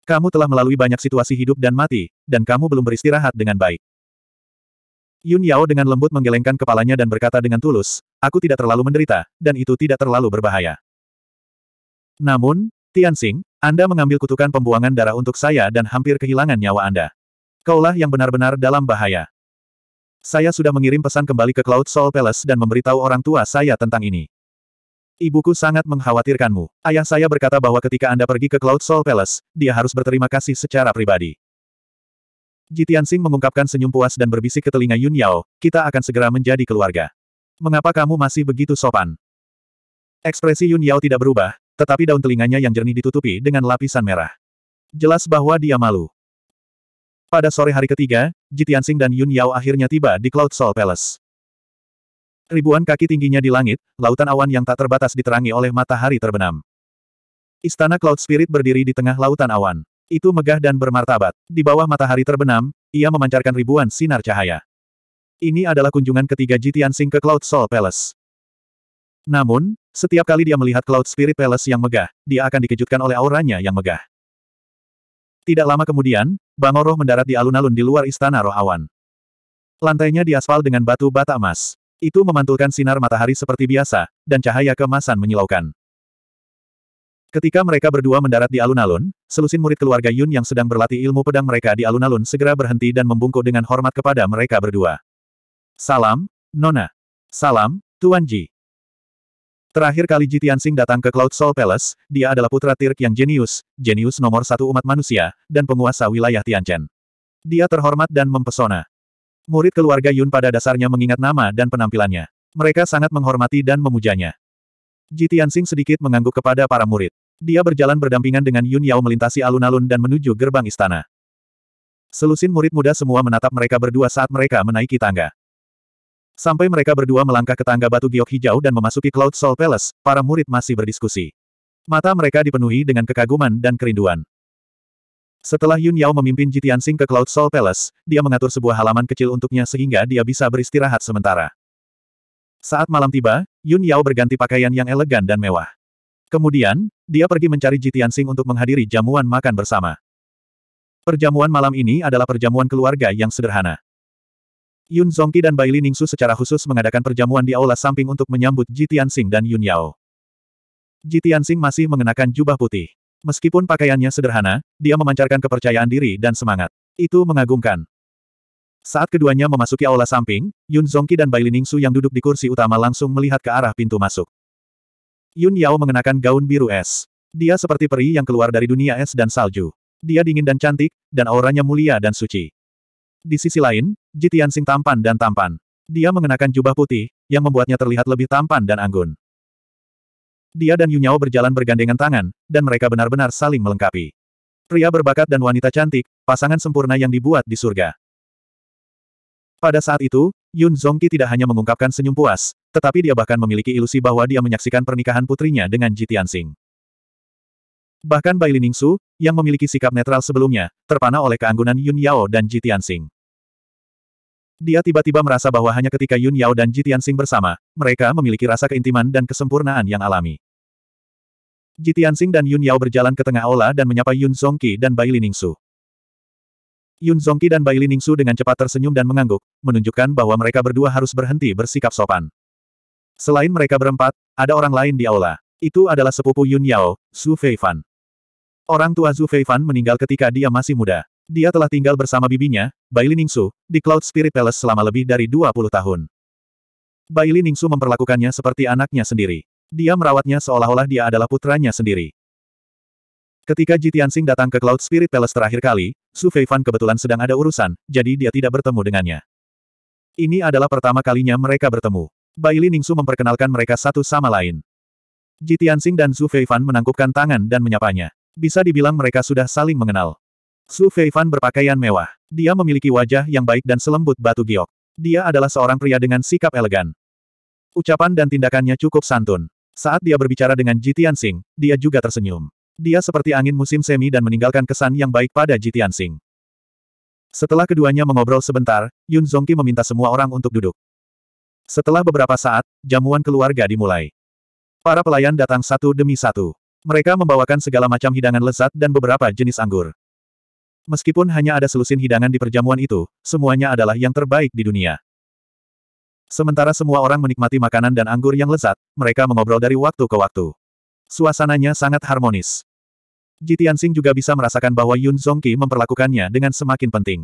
Kamu telah melalui banyak situasi hidup dan mati, dan kamu belum beristirahat dengan baik. Yun Yao dengan lembut menggelengkan kepalanya dan berkata dengan tulus, aku tidak terlalu menderita, dan itu tidak terlalu berbahaya. Namun, Tianxing, anda mengambil kutukan pembuangan darah untuk saya dan hampir kehilangan nyawa Anda. Kaulah yang benar-benar dalam bahaya. Saya sudah mengirim pesan kembali ke Cloud Soul Palace dan memberitahu orang tua saya tentang ini. Ibuku sangat mengkhawatirkanmu. Ayah saya berkata bahwa ketika Anda pergi ke Cloud Soul Palace, dia harus berterima kasih secara pribadi. Jitian mengungkapkan senyum puas dan berbisik ke telinga Yun Yao, kita akan segera menjadi keluarga. Mengapa kamu masih begitu sopan? Ekspresi Yun Yao tidak berubah, tetapi daun telinganya yang jernih ditutupi dengan lapisan merah. Jelas bahwa dia malu. Pada sore hari ketiga, Jitiansing dan Yun Yao akhirnya tiba di Cloud Soul Palace. Ribuan kaki tingginya di langit, lautan awan yang tak terbatas diterangi oleh matahari terbenam. Istana Cloud Spirit berdiri di tengah lautan awan. Itu megah dan bermartabat. Di bawah matahari terbenam, ia memancarkan ribuan sinar cahaya. Ini adalah kunjungan ketiga Jitiansing ke Cloud Soul Palace. Namun, setiap kali dia melihat Cloud Spirit Palace yang megah, dia akan dikejutkan oleh auranya yang megah. Tidak lama kemudian, Bangor Roh mendarat di alun-alun di luar Istana Roh Awan. Lantainya diaspal dengan batu bata emas. Itu memantulkan sinar matahari seperti biasa, dan cahaya kemasan menyilaukan. Ketika mereka berdua mendarat di alun-alun, selusin murid keluarga Yun yang sedang berlatih ilmu pedang mereka di alun-alun segera berhenti dan membungkuk dengan hormat kepada mereka berdua. Salam, Nona. Salam, Tuan Ji. Terakhir kali Jitian Sing datang ke Cloud Soul Palace, dia adalah putra Tirk yang jenius, jenius nomor satu umat manusia, dan penguasa wilayah Tianchen. Dia terhormat dan mempesona. Murid keluarga Yun pada dasarnya mengingat nama dan penampilannya. Mereka sangat menghormati dan memujanya. Jitian Sing sedikit mengangguk kepada para murid. Dia berjalan berdampingan dengan Yun Yao melintasi alun-alun dan menuju gerbang istana. Selusin murid muda semua menatap mereka berdua saat mereka menaiki tangga. Sampai mereka berdua melangkah ke tangga batu giok hijau dan memasuki Cloud Soul Palace, para murid masih berdiskusi. Mata mereka dipenuhi dengan kekaguman dan kerinduan. Setelah Yun Yao memimpin Jitian Sing ke Cloud Soul Palace, dia mengatur sebuah halaman kecil untuknya sehingga dia bisa beristirahat sementara. Saat malam tiba, Yun Yao berganti pakaian yang elegan dan mewah. Kemudian, dia pergi mencari Jitian Sing untuk menghadiri jamuan makan bersama. Perjamuan malam ini adalah perjamuan keluarga yang sederhana. Yun Zongqi dan Bai Li Ningsu secara khusus mengadakan perjamuan di aula samping untuk menyambut Ji Tianxing dan Yun Yao. Ji Tianxing masih mengenakan jubah putih. Meskipun pakaiannya sederhana, dia memancarkan kepercayaan diri dan semangat. Itu mengagumkan. Saat keduanya memasuki aula samping, Yun Zongqi dan Bai Li Ningsu yang duduk di kursi utama langsung melihat ke arah pintu masuk. Yun Yao mengenakan gaun biru es. Dia seperti peri yang keluar dari dunia es dan salju. Dia dingin dan cantik, dan auranya mulia dan suci. Di sisi lain, Jitian Sing tampan dan tampan. Dia mengenakan jubah putih, yang membuatnya terlihat lebih tampan dan anggun. Dia dan Yunyao berjalan bergandengan tangan, dan mereka benar-benar saling melengkapi. Pria berbakat dan wanita cantik, pasangan sempurna yang dibuat di surga. Pada saat itu, Yun Zongqi tidak hanya mengungkapkan senyum puas, tetapi dia bahkan memiliki ilusi bahwa dia menyaksikan pernikahan putrinya dengan Ji Tianxing. Bahkan Bai Liningsu, yang memiliki sikap netral sebelumnya, terpana oleh keanggunan Yun Yao dan Ji Tianxing. Dia tiba-tiba merasa bahwa hanya ketika Yun Yao dan Ji Tianxing bersama, mereka memiliki rasa keintiman dan kesempurnaan yang alami. Ji Tianxing dan Yun Yao berjalan ke tengah aula dan menyapa Yun Zongqi dan Bai Liningsu. Yun Zongqi dan Bai Liningsu dengan cepat tersenyum dan mengangguk, menunjukkan bahwa mereka berdua harus berhenti bersikap sopan. Selain mereka berempat, ada orang lain di aula. Itu adalah sepupu Yun Yao, Zhu Feifan. Orang tua Zhu Feifan meninggal ketika dia masih muda. Dia telah tinggal bersama bibinya, Baili Ningsu, di Cloud Spirit Palace selama lebih dari 20 tahun. Baili Ningsu memperlakukannya seperti anaknya sendiri. Dia merawatnya seolah-olah dia adalah putranya sendiri. Ketika Ji Tianxing datang ke Cloud Spirit Palace terakhir kali, Su Fei Fan kebetulan sedang ada urusan, jadi dia tidak bertemu dengannya. Ini adalah pertama kalinya mereka bertemu. Baili Ningsu memperkenalkan mereka satu sama lain. Ji Tianxing dan Su Fei Fan menangkupkan tangan dan menyapanya. Bisa dibilang mereka sudah saling mengenal. Su Feifan berpakaian mewah. Dia memiliki wajah yang baik dan selembut batu giok. Dia adalah seorang pria dengan sikap elegan. Ucapan dan tindakannya cukup santun. Saat dia berbicara dengan Ji Tianxing, dia juga tersenyum. Dia seperti angin musim semi dan meninggalkan kesan yang baik pada Ji Tianxing. Setelah keduanya mengobrol sebentar, Yun Zongqi meminta semua orang untuk duduk. Setelah beberapa saat, jamuan keluarga dimulai. Para pelayan datang satu demi satu. Mereka membawakan segala macam hidangan lezat dan beberapa jenis anggur. Meskipun hanya ada selusin hidangan di perjamuan itu, semuanya adalah yang terbaik di dunia. Sementara semua orang menikmati makanan dan anggur yang lezat, mereka mengobrol dari waktu ke waktu. Suasananya sangat harmonis. Ji juga bisa merasakan bahwa Yun Zongqi memperlakukannya dengan semakin penting.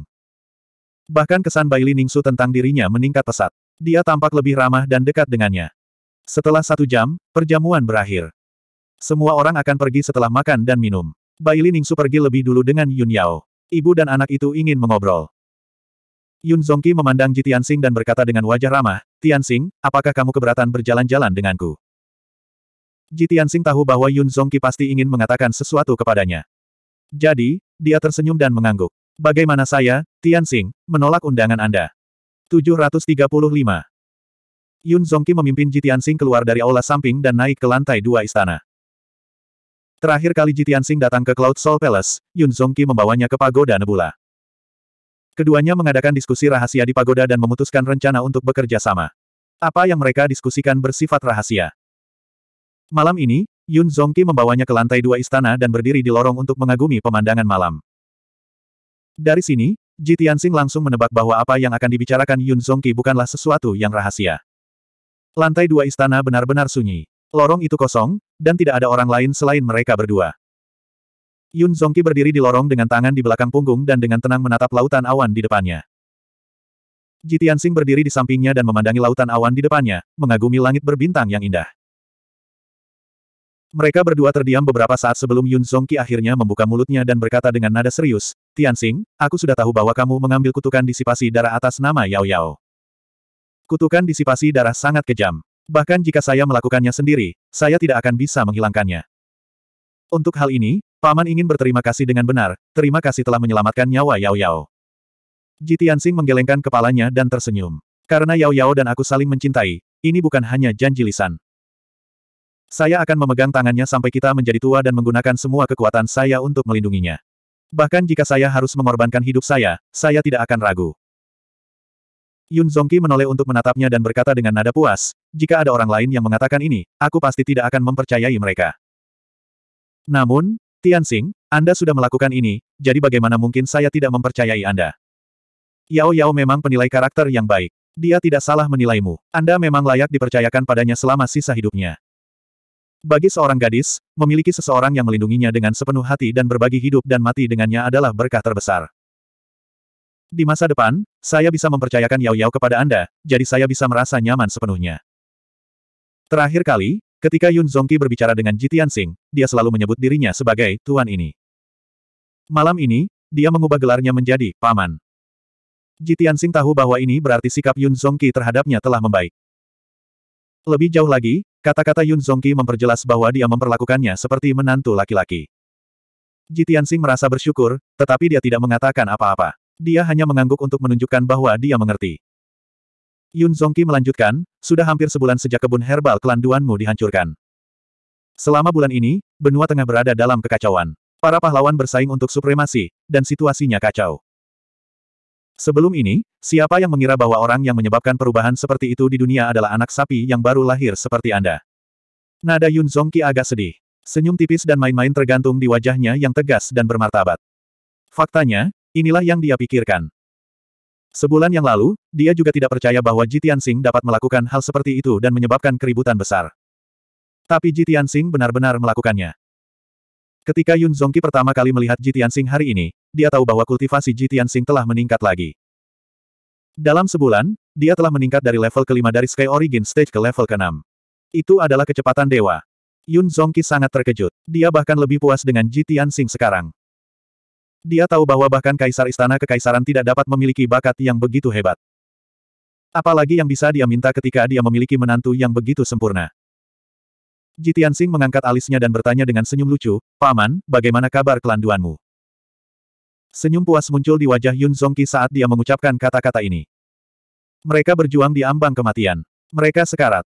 Bahkan kesan Bai Li Ningsu tentang dirinya meningkat pesat. Dia tampak lebih ramah dan dekat dengannya. Setelah satu jam, perjamuan berakhir. Semua orang akan pergi setelah makan dan minum. Bai Li Ningsu pergi lebih dulu dengan Yun Yao. Ibu dan anak itu ingin mengobrol. Yun Zongki memandang Ji Tianxing dan berkata dengan wajah ramah, Tianxing, apakah kamu keberatan berjalan-jalan denganku? Ji Tianxing tahu bahwa Yun Zongki pasti ingin mengatakan sesuatu kepadanya. Jadi, dia tersenyum dan mengangguk. Bagaimana saya, Tianxing, menolak undangan Anda? 735. Yun Zongki memimpin Ji Tianxing keluar dari aula samping dan naik ke lantai dua istana. Terakhir kali Jitian Sing datang ke Cloud Soul Palace, Yun Zongqi membawanya ke Pagoda Nebula. Keduanya mengadakan diskusi rahasia di pagoda dan memutuskan rencana untuk bekerja sama. Apa yang mereka diskusikan bersifat rahasia. Malam ini, Yun Zongqi membawanya ke lantai dua istana dan berdiri di lorong untuk mengagumi pemandangan malam. Dari sini, Ji Tianxing langsung menebak bahwa apa yang akan dibicarakan Yun Zongqi bukanlah sesuatu yang rahasia. Lantai dua istana benar-benar sunyi. Lorong itu kosong, dan tidak ada orang lain selain mereka berdua. Yun Zongki berdiri di lorong dengan tangan di belakang punggung dan dengan tenang menatap lautan awan di depannya. Ji Tianxing berdiri di sampingnya dan memandangi lautan awan di depannya, mengagumi langit berbintang yang indah. Mereka berdua terdiam beberapa saat sebelum Yun Zongki akhirnya membuka mulutnya dan berkata dengan nada serius, Tianxing, aku sudah tahu bahwa kamu mengambil kutukan disipasi darah atas nama Yao Yao. Kutukan disipasi darah sangat kejam. Bahkan jika saya melakukannya sendiri, saya tidak akan bisa menghilangkannya. Untuk hal ini, Paman ingin berterima kasih dengan benar, terima kasih telah menyelamatkan nyawa Yao Yao. Ji Tianxing menggelengkan kepalanya dan tersenyum. Karena Yao Yao dan aku saling mencintai, ini bukan hanya janji lisan. Saya akan memegang tangannya sampai kita menjadi tua dan menggunakan semua kekuatan saya untuk melindunginya. Bahkan jika saya harus mengorbankan hidup saya, saya tidak akan ragu. Yun Zongqi menoleh untuk menatapnya dan berkata dengan nada puas, jika ada orang lain yang mengatakan ini, aku pasti tidak akan mempercayai mereka. Namun, Tian Tianxing, Anda sudah melakukan ini, jadi bagaimana mungkin saya tidak mempercayai Anda? Yao Yao memang penilai karakter yang baik. Dia tidak salah menilaimu. Anda memang layak dipercayakan padanya selama sisa hidupnya. Bagi seorang gadis, memiliki seseorang yang melindunginya dengan sepenuh hati dan berbagi hidup dan mati dengannya adalah berkah terbesar. Di masa depan, saya bisa mempercayakan Yao Yao kepada Anda, jadi saya bisa merasa nyaman sepenuhnya. Terakhir kali, ketika Yun Zongqi berbicara dengan Ji Tianxing, dia selalu menyebut dirinya sebagai Tuan ini. Malam ini, dia mengubah gelarnya menjadi Paman. Ji Tianxing tahu bahwa ini berarti sikap Yun Zongqi terhadapnya telah membaik. Lebih jauh lagi, kata-kata Yun Zongqi memperjelas bahwa dia memperlakukannya seperti menantu laki-laki. Ji Tianxing merasa bersyukur, tetapi dia tidak mengatakan apa-apa. Dia hanya mengangguk untuk menunjukkan bahwa dia mengerti. Yun Zongki melanjutkan, sudah hampir sebulan sejak kebun herbal klan Duanmu dihancurkan. Selama bulan ini, benua tengah berada dalam kekacauan. Para pahlawan bersaing untuk supremasi, dan situasinya kacau. Sebelum ini, siapa yang mengira bahwa orang yang menyebabkan perubahan seperti itu di dunia adalah anak sapi yang baru lahir seperti Anda? Nada Yun Zongki agak sedih. Senyum tipis dan main-main tergantung di wajahnya yang tegas dan bermartabat. Faktanya, Inilah yang dia pikirkan. Sebulan yang lalu, dia juga tidak percaya bahwa Jitian Sing dapat melakukan hal seperti itu dan menyebabkan keributan besar. Tapi Jitian Sing benar-benar melakukannya. Ketika Yun Zongqi pertama kali melihat Jitian Sing hari ini, dia tahu bahwa kultivasi Jitian Sing telah meningkat lagi. Dalam sebulan, dia telah meningkat dari level kelima dari Sky Origin Stage ke level keenam. Itu adalah kecepatan dewa. Yun Zongqi sangat terkejut. Dia bahkan lebih puas dengan Jitian Sing sekarang. Dia tahu bahwa bahkan kaisar istana kekaisaran tidak dapat memiliki bakat yang begitu hebat. Apalagi yang bisa dia minta ketika dia memiliki menantu yang begitu sempurna. Jitian Sing mengangkat alisnya dan bertanya dengan senyum lucu, Paman, bagaimana kabar kelanduanmu? Senyum puas muncul di wajah Yun Zongqi saat dia mengucapkan kata-kata ini. Mereka berjuang di ambang kematian. Mereka sekarat.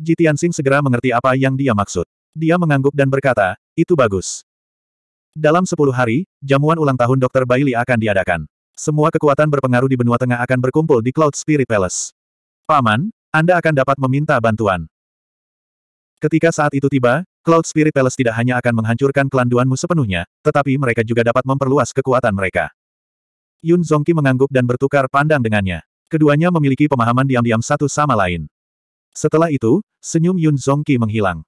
Jitian Sing segera mengerti apa yang dia maksud. Dia mengangguk dan berkata, itu bagus. Dalam sepuluh hari, jamuan ulang tahun Dr. Bailey akan diadakan. Semua kekuatan berpengaruh di benua tengah akan berkumpul di Cloud Spirit Palace. Paman, Anda akan dapat meminta bantuan. Ketika saat itu tiba, Cloud Spirit Palace tidak hanya akan menghancurkan kelanduanmu sepenuhnya, tetapi mereka juga dapat memperluas kekuatan mereka. Yun Zongqi mengangguk dan bertukar pandang dengannya. Keduanya memiliki pemahaman diam-diam satu sama lain. Setelah itu, senyum Yun Zongqi menghilang.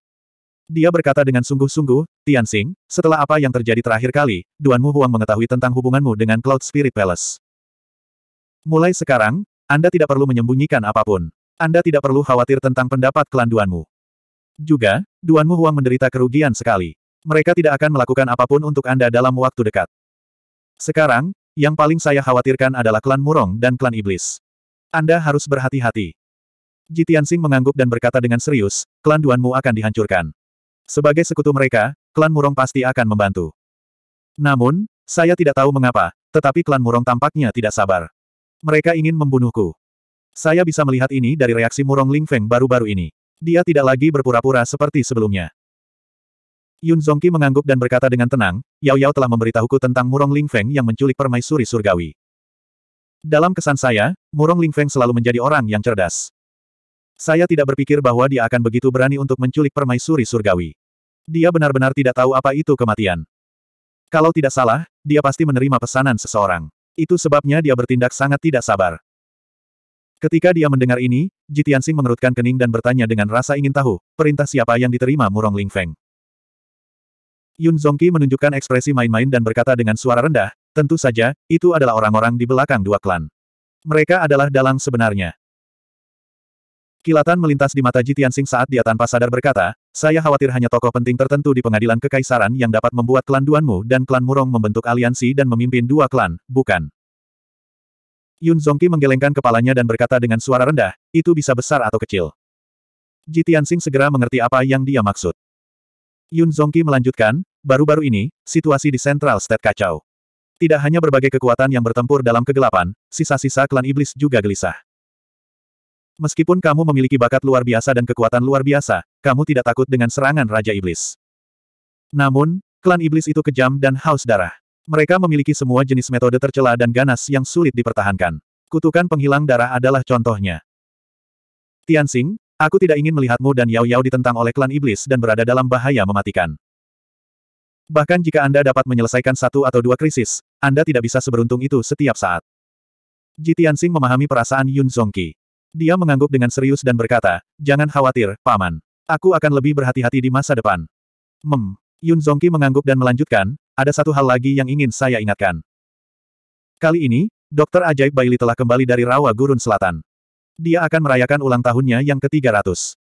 Dia berkata dengan sungguh-sungguh, Tianxing, setelah apa yang terjadi terakhir kali, Duan Mu Huang mengetahui tentang hubunganmu dengan Cloud Spirit Palace. Mulai sekarang, Anda tidak perlu menyembunyikan apapun. Anda tidak perlu khawatir tentang pendapat klan Duanmu. Juga, Duanmu Huang menderita kerugian sekali. Mereka tidak akan melakukan apapun untuk Anda dalam waktu dekat. Sekarang, yang paling saya khawatirkan adalah klan Murong dan klan Iblis. Anda harus berhati-hati. Jitiansing mengangguk dan berkata dengan serius, klan Duanmu akan dihancurkan. Sebagai sekutu mereka, klan Murong pasti akan membantu. Namun, saya tidak tahu mengapa, tetapi klan Murong tampaknya tidak sabar. Mereka ingin membunuhku. Saya bisa melihat ini dari reaksi Murong Ling Feng baru-baru ini. Dia tidak lagi berpura-pura seperti sebelumnya. Yun Zongqi mengangguk dan berkata dengan tenang, Yao Yao telah memberitahuku tentang Murong Ling Feng yang menculik permaisuri surgawi. Dalam kesan saya, Murong Ling Feng selalu menjadi orang yang cerdas. Saya tidak berpikir bahwa dia akan begitu berani untuk menculik permaisuri surgawi. Dia benar-benar tidak tahu apa itu kematian. Kalau tidak salah, dia pasti menerima pesanan seseorang. Itu sebabnya dia bertindak sangat tidak sabar. Ketika dia mendengar ini, Sing mengerutkan kening dan bertanya dengan rasa ingin tahu, perintah siapa yang diterima Murong Ling Feng. Yun Zongqi menunjukkan ekspresi main-main dan berkata dengan suara rendah, tentu saja, itu adalah orang-orang di belakang dua klan. Mereka adalah dalang sebenarnya. Kilatan melintas di mata Jitian Sing saat dia tanpa sadar berkata, saya khawatir hanya tokoh penting tertentu di pengadilan kekaisaran yang dapat membuat klan Duanmu dan klan Murong membentuk aliansi dan memimpin dua klan, bukan. Yun Zongqi menggelengkan kepalanya dan berkata dengan suara rendah, itu bisa besar atau kecil. Jitian Sing segera mengerti apa yang dia maksud. Yun Zongqi melanjutkan, baru-baru ini, situasi di Central State kacau. Tidak hanya berbagai kekuatan yang bertempur dalam kegelapan, sisa-sisa klan iblis juga gelisah. Meskipun kamu memiliki bakat luar biasa dan kekuatan luar biasa, kamu tidak takut dengan serangan Raja Iblis. Namun, klan Iblis itu kejam dan haus darah. Mereka memiliki semua jenis metode tercela dan ganas yang sulit dipertahankan. Kutukan penghilang darah adalah contohnya. Tianxing, aku tidak ingin melihatmu dan Yao Yao ditentang oleh klan Iblis dan berada dalam bahaya mematikan. Bahkan jika Anda dapat menyelesaikan satu atau dua krisis, Anda tidak bisa seberuntung itu setiap saat. Ji Tianxing memahami perasaan Yun Zongqi. Dia mengangguk dengan serius dan berkata, Jangan khawatir, Paman. Aku akan lebih berhati-hati di masa depan. Mem. Yun Zongki mengangguk dan melanjutkan, ada satu hal lagi yang ingin saya ingatkan. Kali ini, Dokter Ajaib Bailey telah kembali dari rawa gurun selatan. Dia akan merayakan ulang tahunnya yang ke-300.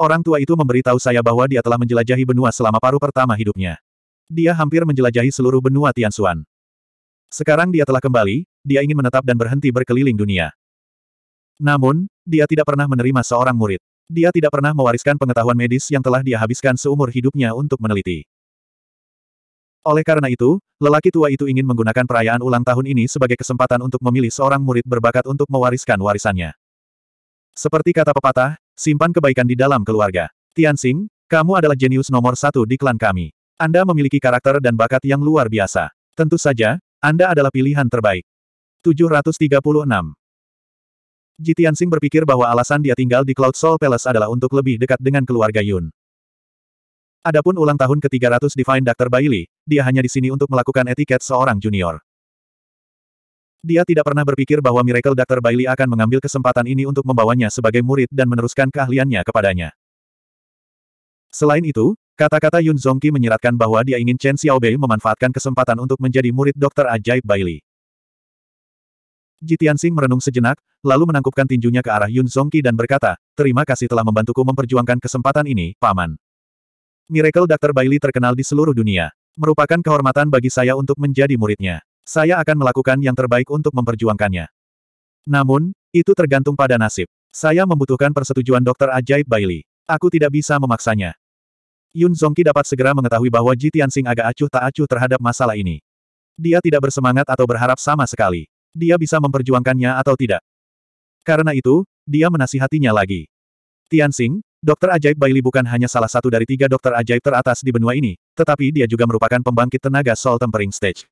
Orang tua itu memberitahu saya bahwa dia telah menjelajahi benua selama paruh pertama hidupnya. Dia hampir menjelajahi seluruh benua Tianxuan. Sekarang dia telah kembali, dia ingin menetap dan berhenti berkeliling dunia. Namun, dia tidak pernah menerima seorang murid. Dia tidak pernah mewariskan pengetahuan medis yang telah dia habiskan seumur hidupnya untuk meneliti. Oleh karena itu, lelaki tua itu ingin menggunakan perayaan ulang tahun ini sebagai kesempatan untuk memilih seorang murid berbakat untuk mewariskan warisannya. Seperti kata pepatah, simpan kebaikan di dalam keluarga. Tianxing, kamu adalah jenius nomor satu di klan kami. Anda memiliki karakter dan bakat yang luar biasa. Tentu saja, Anda adalah pilihan terbaik. 736 Jitian Sing berpikir bahwa alasan dia tinggal di Cloud Soul Palace adalah untuk lebih dekat dengan keluarga Yun. Adapun ulang tahun ke-300 Divine Dr. Bailey, dia hanya di sini untuk melakukan etiket seorang junior. Dia tidak pernah berpikir bahwa Miracle Dr. Bailey akan mengambil kesempatan ini untuk membawanya sebagai murid dan meneruskan keahliannya kepadanya. Selain itu, kata-kata Yun Zongqi menyiratkan bahwa dia ingin Chen Xiaobei memanfaatkan kesempatan untuk menjadi murid Dokter Ajaib Bailey. Ji Tianxing merenung sejenak, lalu menangkupkan tinjunya ke arah Yun Zongqi dan berkata, Terima kasih telah membantuku memperjuangkan kesempatan ini, Paman. Miracle Dr. Bailey terkenal di seluruh dunia. Merupakan kehormatan bagi saya untuk menjadi muridnya. Saya akan melakukan yang terbaik untuk memperjuangkannya. Namun, itu tergantung pada nasib. Saya membutuhkan persetujuan Dr. Ajaib Bailey. Aku tidak bisa memaksanya. Yun Zongqi dapat segera mengetahui bahwa Ji Tianxing agak acuh tak acuh terhadap masalah ini. Dia tidak bersemangat atau berharap sama sekali dia bisa memperjuangkannya atau tidak. Karena itu, dia menasihatinya lagi. Tianxing, dokter ajaib Bailey bukan hanya salah satu dari tiga dokter ajaib teratas di benua ini, tetapi dia juga merupakan pembangkit tenaga Soul Tempering Stage.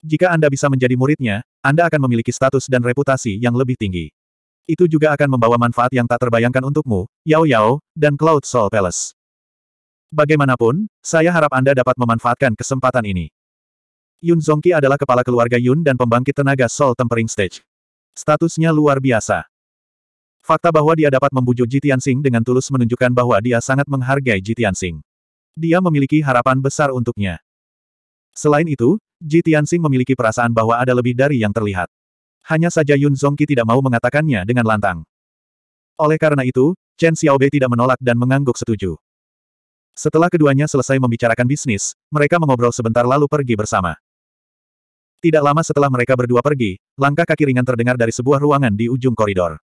Jika Anda bisa menjadi muridnya, Anda akan memiliki status dan reputasi yang lebih tinggi. Itu juga akan membawa manfaat yang tak terbayangkan untukmu, Yao Yao, dan Cloud Soul Palace. Bagaimanapun, saya harap Anda dapat memanfaatkan kesempatan ini. Yun Zongqi adalah kepala keluarga Yun dan pembangkit tenaga Soul Tempering Stage. Statusnya luar biasa. Fakta bahwa dia dapat membujuk Jitian Sing dengan tulus menunjukkan bahwa dia sangat menghargai Jitian Sing. Dia memiliki harapan besar untuknya. Selain itu, Jitian Sing memiliki perasaan bahwa ada lebih dari yang terlihat. Hanya saja Yun Zongqi tidak mau mengatakannya dengan lantang. Oleh karena itu, Chen Xiaobei tidak menolak dan mengangguk setuju. Setelah keduanya selesai membicarakan bisnis, mereka mengobrol sebentar lalu pergi bersama. Tidak lama setelah mereka berdua pergi, langkah kaki ringan terdengar dari sebuah ruangan di ujung koridor.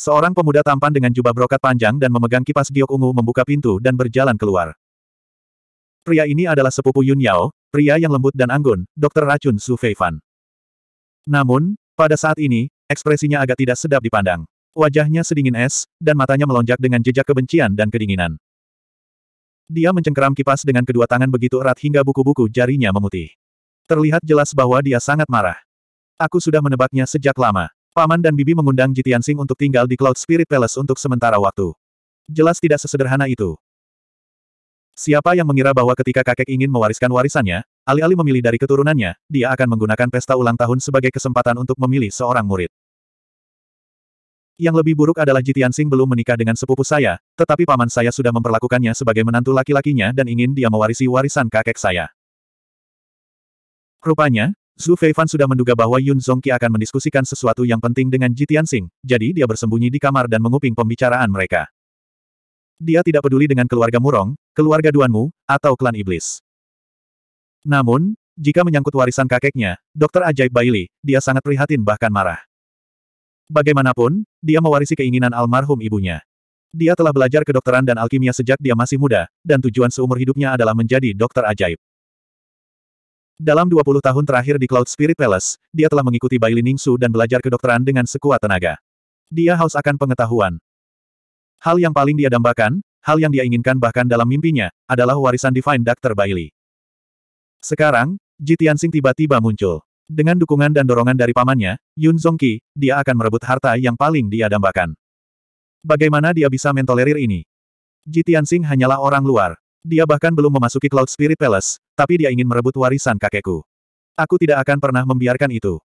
Seorang pemuda tampan dengan jubah brokat panjang dan memegang kipas giok ungu membuka pintu dan berjalan keluar. Pria ini adalah sepupu Yun Yao, pria yang lembut dan anggun, dokter racun Su Feifan. Namun, pada saat ini, ekspresinya agak tidak sedap dipandang. Wajahnya sedingin es, dan matanya melonjak dengan jejak kebencian dan kedinginan. Dia mencengkeram kipas dengan kedua tangan begitu erat hingga buku-buku jarinya memutih. Terlihat jelas bahwa dia sangat marah. Aku sudah menebaknya sejak lama. Paman dan Bibi mengundang Jitian Sing untuk tinggal di Cloud Spirit Palace untuk sementara waktu. Jelas tidak sesederhana itu. Siapa yang mengira bahwa ketika kakek ingin mewariskan warisannya, alih-alih memilih dari keturunannya, dia akan menggunakan pesta ulang tahun sebagai kesempatan untuk memilih seorang murid. Yang lebih buruk adalah Jitian Sing belum menikah dengan sepupu saya, tetapi paman saya sudah memperlakukannya sebagai menantu laki-lakinya dan ingin dia mewarisi warisan kakek saya. Rupanya, Zhu Feifan sudah menduga bahwa Yun Zongqi akan mendiskusikan sesuatu yang penting dengan Ji Tianxing, jadi dia bersembunyi di kamar dan menguping pembicaraan mereka. Dia tidak peduli dengan keluarga Murong, keluarga Duanmu, atau klan iblis. Namun, jika menyangkut warisan kakeknya, Dokter Ajaib Bailey, dia sangat prihatin bahkan marah. Bagaimanapun, dia mewarisi keinginan almarhum ibunya. Dia telah belajar kedokteran dan alkimia sejak dia masih muda, dan tujuan seumur hidupnya adalah menjadi dokter ajaib. Dalam 20 tahun terakhir di Cloud Spirit Palace, dia telah mengikuti Bai Ningsu dan belajar kedokteran dengan sekuat tenaga. Dia haus akan pengetahuan. Hal yang paling dia dambakan, hal yang dia inginkan bahkan dalam mimpinya, adalah warisan Divine Dr. Baili. Sekarang, Ji Tianxing tiba-tiba muncul. Dengan dukungan dan dorongan dari pamannya, Yun Zongqi, dia akan merebut harta yang paling dia dambakan. Bagaimana dia bisa mentolerir ini? Ji Tianxing hanyalah orang luar. Dia bahkan belum memasuki Cloud Spirit Palace, tapi dia ingin merebut warisan kakekku. Aku tidak akan pernah membiarkan itu.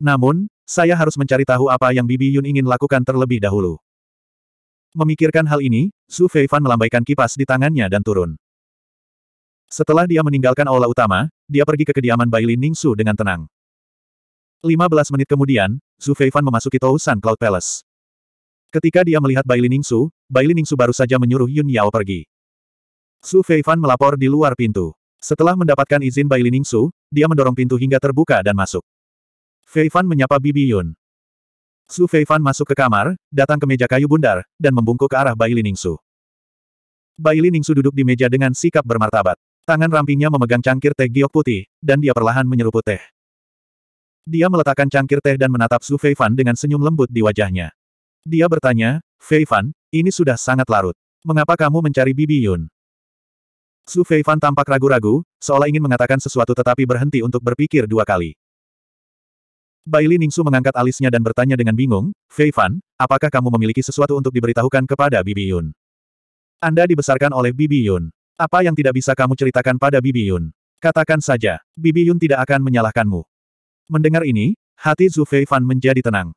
Namun, saya harus mencari tahu apa yang Bibi Yun ingin lakukan terlebih dahulu. Memikirkan hal ini, Su Feifan melambaikan kipas di tangannya dan turun. Setelah dia meninggalkan aula utama, dia pergi ke kediaman Bailin Ningsu dengan tenang. 15 menit kemudian, Su Feifan memasuki Tousan Cloud Palace. Ketika dia melihat Bailin Ningsu, Bailin Ningsu baru saja menyuruh Yun Yao pergi. Su Feifan melapor di luar pintu. Setelah mendapatkan izin Bai Liningsu, dia mendorong pintu hingga terbuka dan masuk. Feifan menyapa Bibi Yun. Su Feifan masuk ke kamar, datang ke meja kayu bundar, dan membungkuk ke arah Bai Liningsu. Bai Liningsu duduk di meja dengan sikap bermartabat. Tangan rampingnya memegang cangkir teh giok putih, dan dia perlahan menyeruput teh. Dia meletakkan cangkir teh dan menatap Su Feifan dengan senyum lembut di wajahnya. Dia bertanya, Feifan, ini sudah sangat larut. Mengapa kamu mencari Bibi Yun? Su Fan tampak ragu-ragu, seolah ingin mengatakan sesuatu tetapi berhenti untuk berpikir dua kali. Bai Baili Ningsu mengangkat alisnya dan bertanya dengan bingung, Fei Fan, apakah kamu memiliki sesuatu untuk diberitahukan kepada Bibi Yun? Anda dibesarkan oleh Bibi Yun. Apa yang tidak bisa kamu ceritakan pada Bibi Yun? Katakan saja, Bibi Yun tidak akan menyalahkanmu. Mendengar ini, hati Zu Fei Fan menjadi tenang.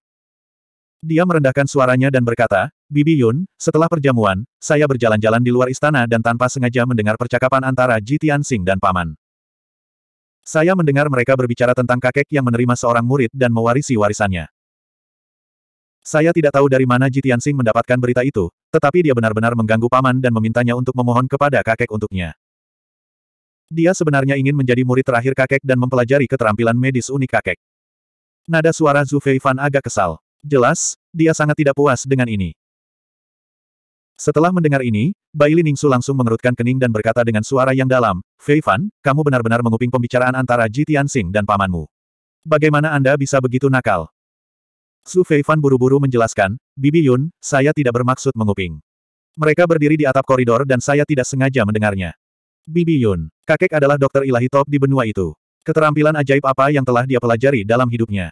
Dia merendahkan suaranya dan berkata, Bibi Yun, setelah perjamuan, saya berjalan-jalan di luar istana dan tanpa sengaja mendengar percakapan antara Ji Tianxing dan paman. Saya mendengar mereka berbicara tentang kakek yang menerima seorang murid dan mewarisi warisannya. Saya tidak tahu dari mana Ji Tianxing mendapatkan berita itu, tetapi dia benar-benar mengganggu paman dan memintanya untuk memohon kepada kakek untuknya. Dia sebenarnya ingin menjadi murid terakhir kakek dan mempelajari keterampilan medis unik kakek. Nada suara Zhu Feifan agak kesal. Jelas, dia sangat tidak puas dengan ini. Setelah mendengar ini, Bai Ningsu langsung mengerutkan kening dan berkata dengan suara yang dalam, Fei Fan, kamu benar-benar menguping pembicaraan antara Ji Tianxing dan pamanmu. Bagaimana Anda bisa begitu nakal? Su Fei Fan buru-buru menjelaskan, Bibi Yun, saya tidak bermaksud menguping. Mereka berdiri di atap koridor dan saya tidak sengaja mendengarnya. Bibi Yun, kakek adalah dokter ilahi top di benua itu. Keterampilan ajaib apa yang telah dia pelajari dalam hidupnya.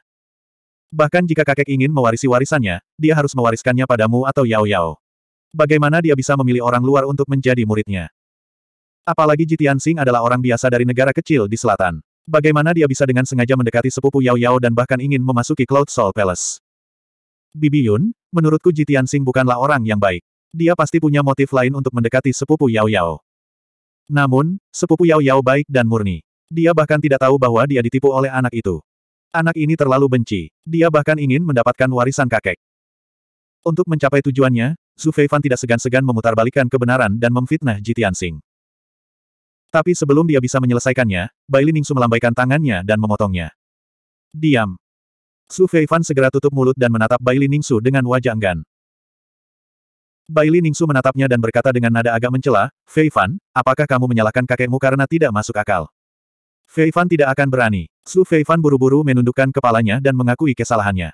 Bahkan jika kakek ingin mewarisi warisannya, dia harus mewariskannya padamu atau Yao Yao. Bagaimana dia bisa memilih orang luar untuk menjadi muridnya? Apalagi Jitian Sing adalah orang biasa dari negara kecil di selatan. Bagaimana dia bisa dengan sengaja mendekati sepupu Yao Yao dan bahkan ingin memasuki Cloud Soul Palace? Bibi Yun, menurutku Jitian Sing bukanlah orang yang baik. Dia pasti punya motif lain untuk mendekati sepupu Yao Yao. Namun, sepupu Yao Yao baik dan murni. Dia bahkan tidak tahu bahwa dia ditipu oleh anak itu. Anak ini terlalu benci. Dia bahkan ingin mendapatkan warisan kakek. Untuk mencapai tujuannya, Zhu Feifan tidak segan-segan memutarbalikkan kebenaran dan memfitnah Jitian Tianxing. Tapi sebelum dia bisa menyelesaikannya, Bai Ningsu melambaikan tangannya dan memotongnya. Diam. Fei Feifan segera tutup mulut dan menatap Bai Ningsu dengan wajah enggan. Bai Ningsu menatapnya dan berkata dengan nada agak mencela, Feifan, apakah kamu menyalahkan kakekmu karena tidak masuk akal? Feifan tidak akan berani. Su Feifan buru-buru menundukkan kepalanya dan mengakui kesalahannya.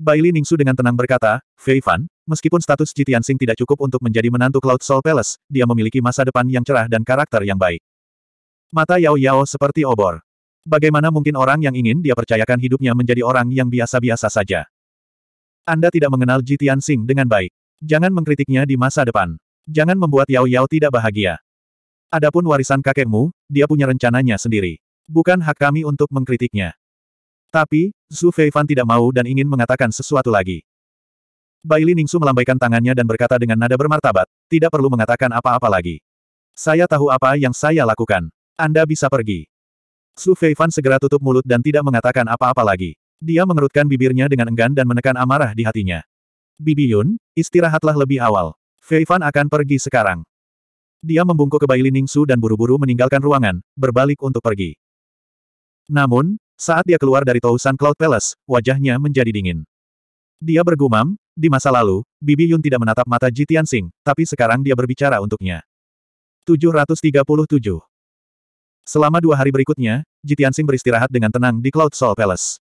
Bai Li Ningsu dengan tenang berkata, Fei Fan, meskipun status Ji Tianxing tidak cukup untuk menjadi menantu Cloud Soul Palace, dia memiliki masa depan yang cerah dan karakter yang baik. Mata Yao Yao seperti obor. Bagaimana mungkin orang yang ingin dia percayakan hidupnya menjadi orang yang biasa-biasa saja? Anda tidak mengenal Ji Tianxing dengan baik. Jangan mengkritiknya di masa depan. Jangan membuat Yao Yao tidak bahagia. Adapun warisan kakekmu, dia punya rencananya sendiri. Bukan hak kami untuk mengkritiknya. Tapi, Zhu Feifan tidak mau dan ingin mengatakan sesuatu lagi. Bai Li Ningsu melambaikan tangannya dan berkata dengan nada bermartabat, tidak perlu mengatakan apa-apa lagi. Saya tahu apa yang saya lakukan. Anda bisa pergi. Su Feifan segera tutup mulut dan tidak mengatakan apa-apa lagi. Dia mengerutkan bibirnya dengan enggan dan menekan amarah di hatinya. Bibi Yun, istirahatlah lebih awal. Feifan akan pergi sekarang. Dia membungkuk ke Bai Li Ningsu dan buru-buru meninggalkan ruangan, berbalik untuk pergi. Namun, saat dia keluar dari Tousan Cloud Palace, wajahnya menjadi dingin. Dia bergumam, di masa lalu, Bibi Yun tidak menatap mata Ji Tianxing, tapi sekarang dia berbicara untuknya. 737. Selama dua hari berikutnya, Ji Tianxing beristirahat dengan tenang di Cloud Soul Palace.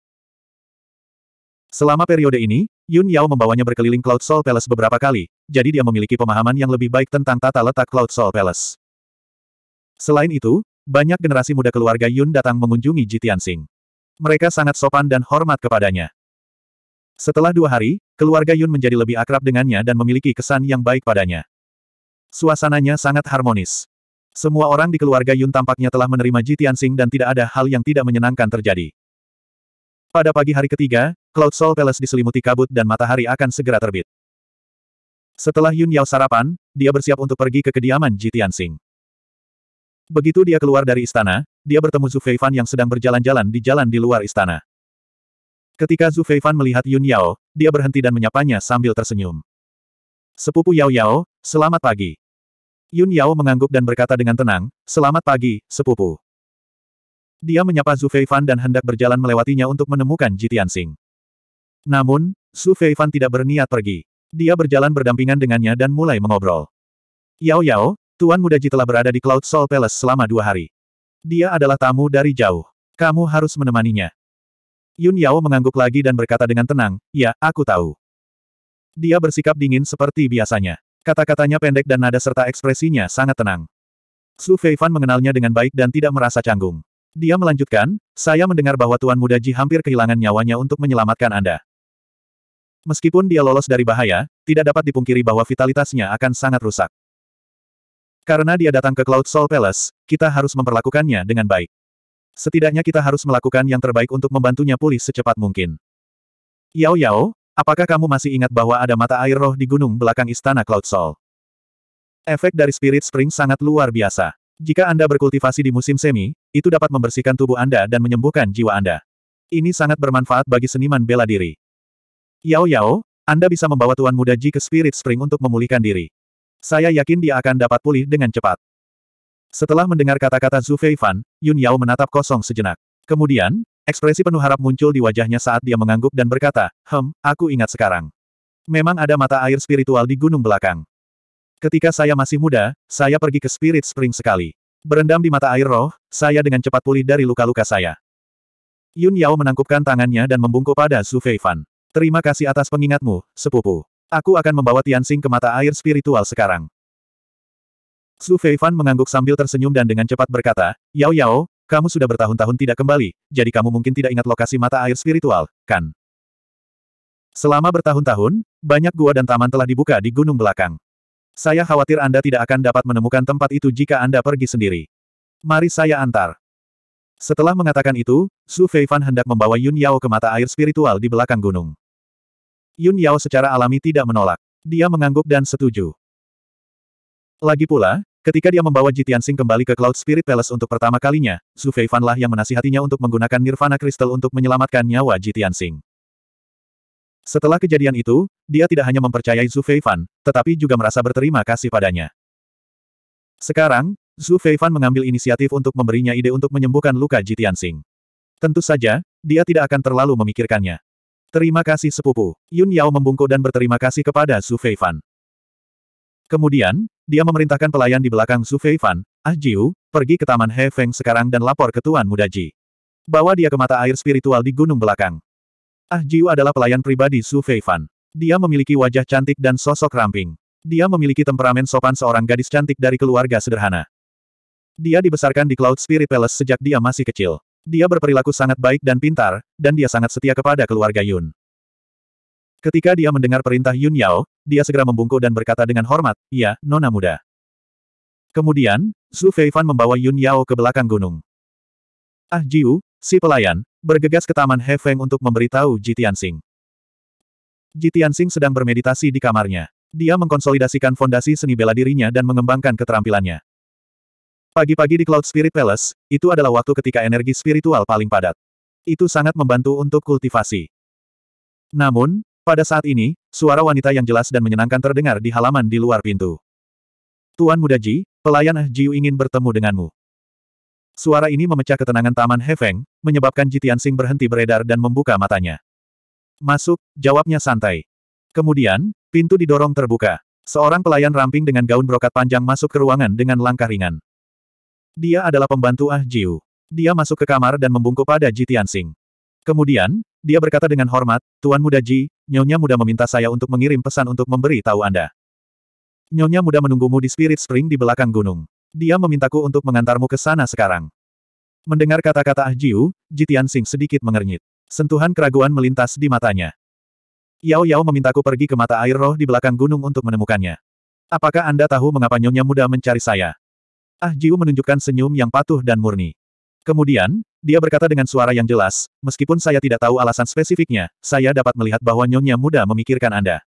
Selama periode ini, Yun Yao membawanya berkeliling Cloud Soul Palace beberapa kali, jadi dia memiliki pemahaman yang lebih baik tentang tata letak Cloud Soul Palace. Selain itu, banyak generasi muda keluarga Yun datang mengunjungi Ji Tianxing. Mereka sangat sopan dan hormat kepadanya. Setelah dua hari, keluarga Yun menjadi lebih akrab dengannya dan memiliki kesan yang baik padanya. Suasananya sangat harmonis. Semua orang di keluarga Yun tampaknya telah menerima Ji Tianxing dan tidak ada hal yang tidak menyenangkan terjadi. Pada pagi hari ketiga, Cloud Soul Palace diselimuti kabut dan matahari akan segera terbit. Setelah Yun Yao sarapan, dia bersiap untuk pergi ke kediaman Ji Tianxing. Begitu dia keluar dari istana, dia bertemu Zhu Feifan yang sedang berjalan-jalan di jalan di luar istana. Ketika Zhu Feifan melihat Yun Yao, dia berhenti dan menyapanya sambil tersenyum. Sepupu Yao Yao, selamat pagi. Yun Yao mengangguk dan berkata dengan tenang, selamat pagi, sepupu. Dia menyapa Zhu Feifan dan hendak berjalan melewatinya untuk menemukan Jitian Sing. Namun, Zhu Feifan tidak berniat pergi. Dia berjalan berdampingan dengannya dan mulai mengobrol. Yao Yao, Tuan Muda Ji telah berada di Cloud Soul Palace selama dua hari. Dia adalah tamu dari jauh. Kamu harus menemaninya. Yun Yao mengangguk lagi dan berkata dengan tenang, ya, aku tahu. Dia bersikap dingin seperti biasanya. Kata-katanya pendek dan nada serta ekspresinya sangat tenang. Su Feifan mengenalnya dengan baik dan tidak merasa canggung. Dia melanjutkan, saya mendengar bahwa Tuan Muda Ji hampir kehilangan nyawanya untuk menyelamatkan Anda. Meskipun dia lolos dari bahaya, tidak dapat dipungkiri bahwa vitalitasnya akan sangat rusak. Karena dia datang ke Cloud Soul Palace, kita harus memperlakukannya dengan baik. Setidaknya kita harus melakukan yang terbaik untuk membantunya pulih secepat mungkin. Yao Yao, apakah kamu masih ingat bahwa ada mata air roh di gunung belakang istana Cloud Soul? Efek dari Spirit Spring sangat luar biasa. Jika Anda berkultivasi di musim semi, itu dapat membersihkan tubuh Anda dan menyembuhkan jiwa Anda. Ini sangat bermanfaat bagi seniman bela diri. Yao Yao, Anda bisa membawa tuan muda Ji ke Spirit Spring untuk memulihkan diri. Saya yakin dia akan dapat pulih dengan cepat. Setelah mendengar kata-kata Zhu Feifan, Yun Yao menatap kosong sejenak. Kemudian, ekspresi penuh harap muncul di wajahnya saat dia mengangguk dan berkata, Hem, aku ingat sekarang. Memang ada mata air spiritual di gunung belakang. Ketika saya masih muda, saya pergi ke Spirit Spring sekali. Berendam di mata air roh, saya dengan cepat pulih dari luka-luka saya. Yun Yao menangkupkan tangannya dan membungkuk pada Zhu Feifan. Terima kasih atas pengingatmu, sepupu. Aku akan membawa Tianxing ke mata air spiritual sekarang. Su Feifan mengangguk sambil tersenyum dan dengan cepat berkata, Yao Yao, kamu sudah bertahun-tahun tidak kembali, jadi kamu mungkin tidak ingat lokasi mata air spiritual, kan? Selama bertahun-tahun, banyak gua dan taman telah dibuka di gunung belakang. Saya khawatir Anda tidak akan dapat menemukan tempat itu jika Anda pergi sendiri. Mari saya antar. Setelah mengatakan itu, Su Feifan hendak membawa Yun Yao ke mata air spiritual di belakang gunung. Yun Yao secara alami tidak menolak. Dia mengangguk dan setuju. Lagi pula, ketika dia membawa Tianxing kembali ke Cloud Spirit Palace untuk pertama kalinya, Fei Fan lah yang menasihatinya untuk menggunakan Nirvana Crystal untuk menyelamatkan nyawa Tianxing. Setelah kejadian itu, dia tidak hanya mempercayai Fei Fan, tetapi juga merasa berterima kasih padanya. Sekarang, Fei Fan mengambil inisiatif untuk memberinya ide untuk menyembuhkan luka Tianxing. Tentu saja, dia tidak akan terlalu memikirkannya. Terima kasih sepupu. Yun Yao membungkuk dan berterima kasih kepada Su Fei Fan. Kemudian, dia memerintahkan pelayan di belakang Su Fei Fan, Ah Jiu, pergi ke Taman He Feng sekarang dan lapor ke Tuan Muda Ji. Bawa dia ke mata air spiritual di gunung belakang. Ah Jiu adalah pelayan pribadi Su Fei Fan. Dia memiliki wajah cantik dan sosok ramping. Dia memiliki temperamen sopan seorang gadis cantik dari keluarga sederhana. Dia dibesarkan di Cloud Spirit Palace sejak dia masih kecil. Dia berperilaku sangat baik dan pintar, dan dia sangat setia kepada keluarga Yun. Ketika dia mendengar perintah Yun Yao, dia segera membungkuk dan berkata dengan hormat, "Ya, nona muda." Kemudian, Su Feifan membawa Yun Yao ke belakang gunung. Ah Jiu, si pelayan, bergegas ke taman He Feng untuk memberitahu Ji Tianxing. Ji Tianxing sedang bermeditasi di kamarnya. Dia mengkonsolidasikan fondasi seni bela dirinya dan mengembangkan keterampilannya. Pagi-pagi di Cloud Spirit Palace, itu adalah waktu ketika energi spiritual paling padat. Itu sangat membantu untuk kultivasi. Namun, pada saat ini, suara wanita yang jelas dan menyenangkan terdengar di halaman di luar pintu. Tuan Muda Ji, pelayan Ah Jiu ingin bertemu denganmu. Suara ini memecah ketenangan Taman Hefeng, menyebabkan Ji Tianxing berhenti beredar dan membuka matanya. Masuk, jawabnya santai. Kemudian, pintu didorong terbuka. Seorang pelayan ramping dengan gaun brokat panjang masuk ke ruangan dengan langkah ringan. Dia adalah pembantu Ah Jiu. Dia masuk ke kamar dan membungkuk pada Ji Tianxing. Kemudian, dia berkata dengan hormat, Tuan Muda Ji, Nyonya Muda meminta saya untuk mengirim pesan untuk memberi tahu Anda. Nyonya Muda menunggumu di Spirit Spring di belakang gunung. Dia memintaku untuk mengantarmu ke sana sekarang. Mendengar kata-kata Ah Jiu, Ji Tianxing sedikit mengernyit. Sentuhan keraguan melintas di matanya. Yao Yao memintaku pergi ke mata air roh di belakang gunung untuk menemukannya. Apakah Anda tahu mengapa Nyonya Muda mencari saya? Ah Jiu menunjukkan senyum yang patuh dan murni. Kemudian, dia berkata dengan suara yang jelas, meskipun saya tidak tahu alasan spesifiknya, saya dapat melihat bahwa Nyonya muda memikirkan Anda.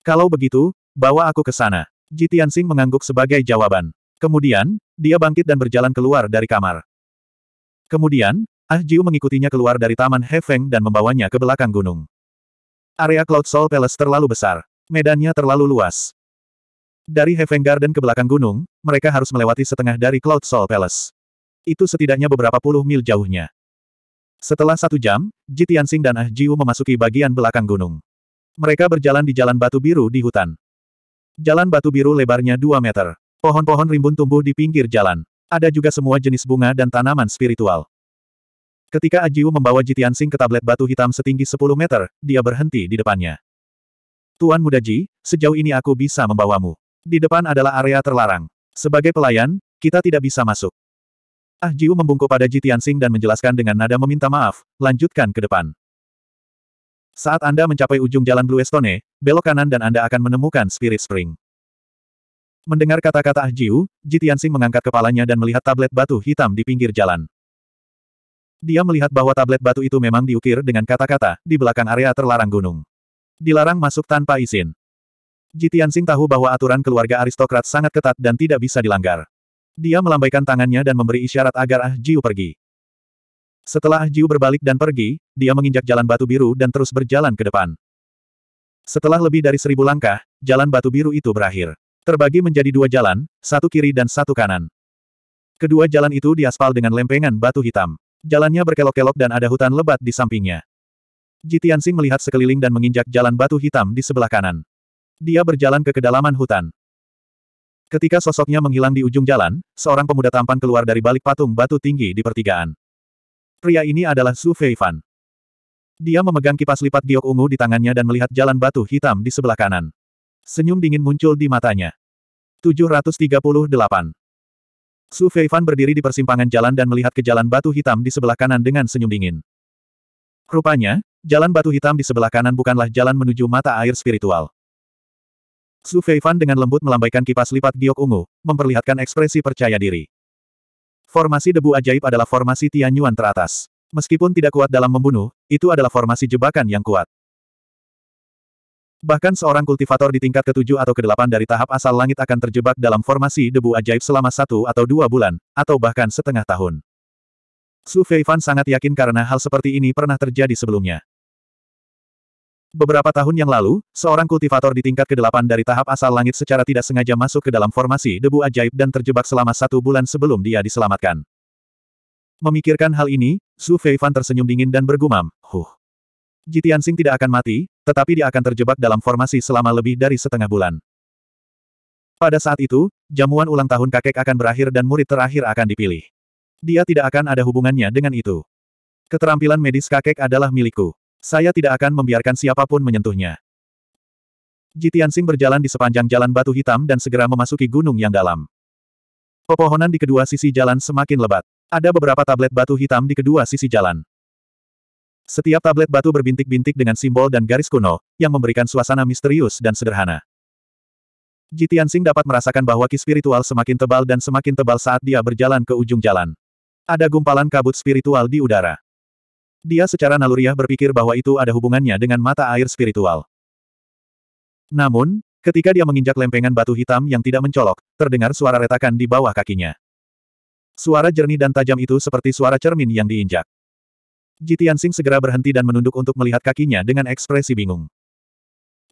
Kalau begitu, bawa aku ke sana. Jitian Sing mengangguk sebagai jawaban. Kemudian, dia bangkit dan berjalan keluar dari kamar. Kemudian, Ah Jiu mengikutinya keluar dari taman Hefeng dan membawanya ke belakang gunung. Area Cloud Soul Palace terlalu besar. Medannya terlalu luas. Dari Heaven Garden ke belakang gunung, mereka harus melewati setengah dari Cloud Soul Palace. Itu setidaknya beberapa puluh mil jauhnya. Setelah satu jam, Ji Tianxing dan Ah Jiu memasuki bagian belakang gunung. Mereka berjalan di jalan batu biru di hutan. Jalan batu biru lebarnya dua meter. Pohon-pohon rimbun tumbuh di pinggir jalan. Ada juga semua jenis bunga dan tanaman spiritual. Ketika Ajiu ah membawa Sing ke tablet batu hitam setinggi 10 meter, dia berhenti di depannya. Tuan muda Ji, sejauh ini aku bisa membawamu. Di depan adalah area terlarang. Sebagai pelayan, kita tidak bisa masuk. Ah Jiu membungkuk pada Ji Tianxing dan menjelaskan dengan nada meminta maaf, lanjutkan ke depan. Saat Anda mencapai ujung jalan Blue Estone, belok kanan dan Anda akan menemukan Spirit Spring. Mendengar kata-kata Ah Jiu, Ji Tianxing mengangkat kepalanya dan melihat tablet batu hitam di pinggir jalan. Dia melihat bahwa tablet batu itu memang diukir dengan kata-kata, di belakang area terlarang gunung. Dilarang masuk tanpa izin. Ji Tianxing tahu bahwa aturan keluarga aristokrat sangat ketat dan tidak bisa dilanggar. Dia melambaikan tangannya dan memberi isyarat agar Ah Jiu pergi. Setelah Ah Jiu berbalik dan pergi, dia menginjak jalan batu biru dan terus berjalan ke depan. Setelah lebih dari seribu langkah, jalan batu biru itu berakhir. Terbagi menjadi dua jalan, satu kiri dan satu kanan. Kedua jalan itu diaspal dengan lempengan batu hitam. Jalannya berkelok-kelok dan ada hutan lebat di sampingnya. Jitiansing melihat sekeliling dan menginjak jalan batu hitam di sebelah kanan. Dia berjalan ke kedalaman hutan. Ketika sosoknya menghilang di ujung jalan, seorang pemuda tampan keluar dari balik patung batu tinggi di pertigaan. Pria ini adalah Su Feifan. Dia memegang kipas lipat giok ungu di tangannya dan melihat jalan batu hitam di sebelah kanan. Senyum dingin muncul di matanya. 738. Su Feifan berdiri di persimpangan jalan dan melihat ke jalan batu hitam di sebelah kanan dengan senyum dingin. Rupanya, jalan batu hitam di sebelah kanan bukanlah jalan menuju mata air spiritual. Su Feifan dengan lembut melambaikan kipas lipat giok ungu, memperlihatkan ekspresi percaya diri. Formasi debu ajaib adalah formasi Tianyuan teratas. Meskipun tidak kuat dalam membunuh, itu adalah formasi jebakan yang kuat. Bahkan seorang kultivator di tingkat ketujuh atau kedelapan dari tahap asal langit akan terjebak dalam formasi debu ajaib selama satu atau dua bulan, atau bahkan setengah tahun. Su Feifan sangat yakin karena hal seperti ini pernah terjadi sebelumnya. Beberapa tahun yang lalu, seorang kultivator di tingkat ke-8 dari tahap asal langit secara tidak sengaja masuk ke dalam formasi debu ajaib dan terjebak selama satu bulan sebelum dia diselamatkan. Memikirkan hal ini, Su Feifan tersenyum dingin dan bergumam, Huh. Jitian Sing tidak akan mati, tetapi dia akan terjebak dalam formasi selama lebih dari setengah bulan. Pada saat itu, jamuan ulang tahun kakek akan berakhir dan murid terakhir akan dipilih. Dia tidak akan ada hubungannya dengan itu. Keterampilan medis kakek adalah milikku. Saya tidak akan membiarkan siapapun menyentuhnya. Jitian Jitiansing berjalan di sepanjang jalan batu hitam dan segera memasuki gunung yang dalam. Pepohonan di kedua sisi jalan semakin lebat. Ada beberapa tablet batu hitam di kedua sisi jalan. Setiap tablet batu berbintik-bintik dengan simbol dan garis kuno, yang memberikan suasana misterius dan sederhana. Jitian Jitiansing dapat merasakan bahwa ki spiritual semakin tebal dan semakin tebal saat dia berjalan ke ujung jalan. Ada gumpalan kabut spiritual di udara. Dia secara naluriah berpikir bahwa itu ada hubungannya dengan mata air spiritual. Namun, ketika dia menginjak lempengan batu hitam yang tidak mencolok, terdengar suara retakan di bawah kakinya. Suara jernih dan tajam itu seperti suara cermin yang diinjak. Jitian Sing segera berhenti dan menunduk untuk melihat kakinya dengan ekspresi bingung.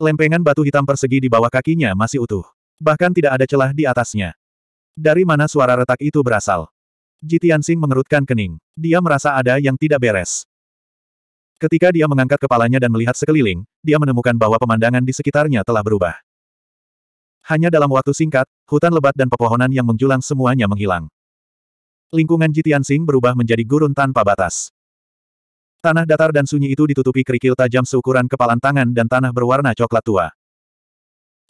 Lempengan batu hitam persegi di bawah kakinya masih utuh. Bahkan tidak ada celah di atasnya. Dari mana suara retak itu berasal? Jitian Sing mengerutkan kening. Dia merasa ada yang tidak beres. Ketika dia mengangkat kepalanya dan melihat sekeliling, dia menemukan bahwa pemandangan di sekitarnya telah berubah. Hanya dalam waktu singkat, hutan lebat dan pepohonan yang menjulang semuanya menghilang. Lingkungan Jitian Jitiansing berubah menjadi gurun tanpa batas. Tanah datar dan sunyi itu ditutupi kerikil tajam seukuran kepalan tangan dan tanah berwarna coklat tua.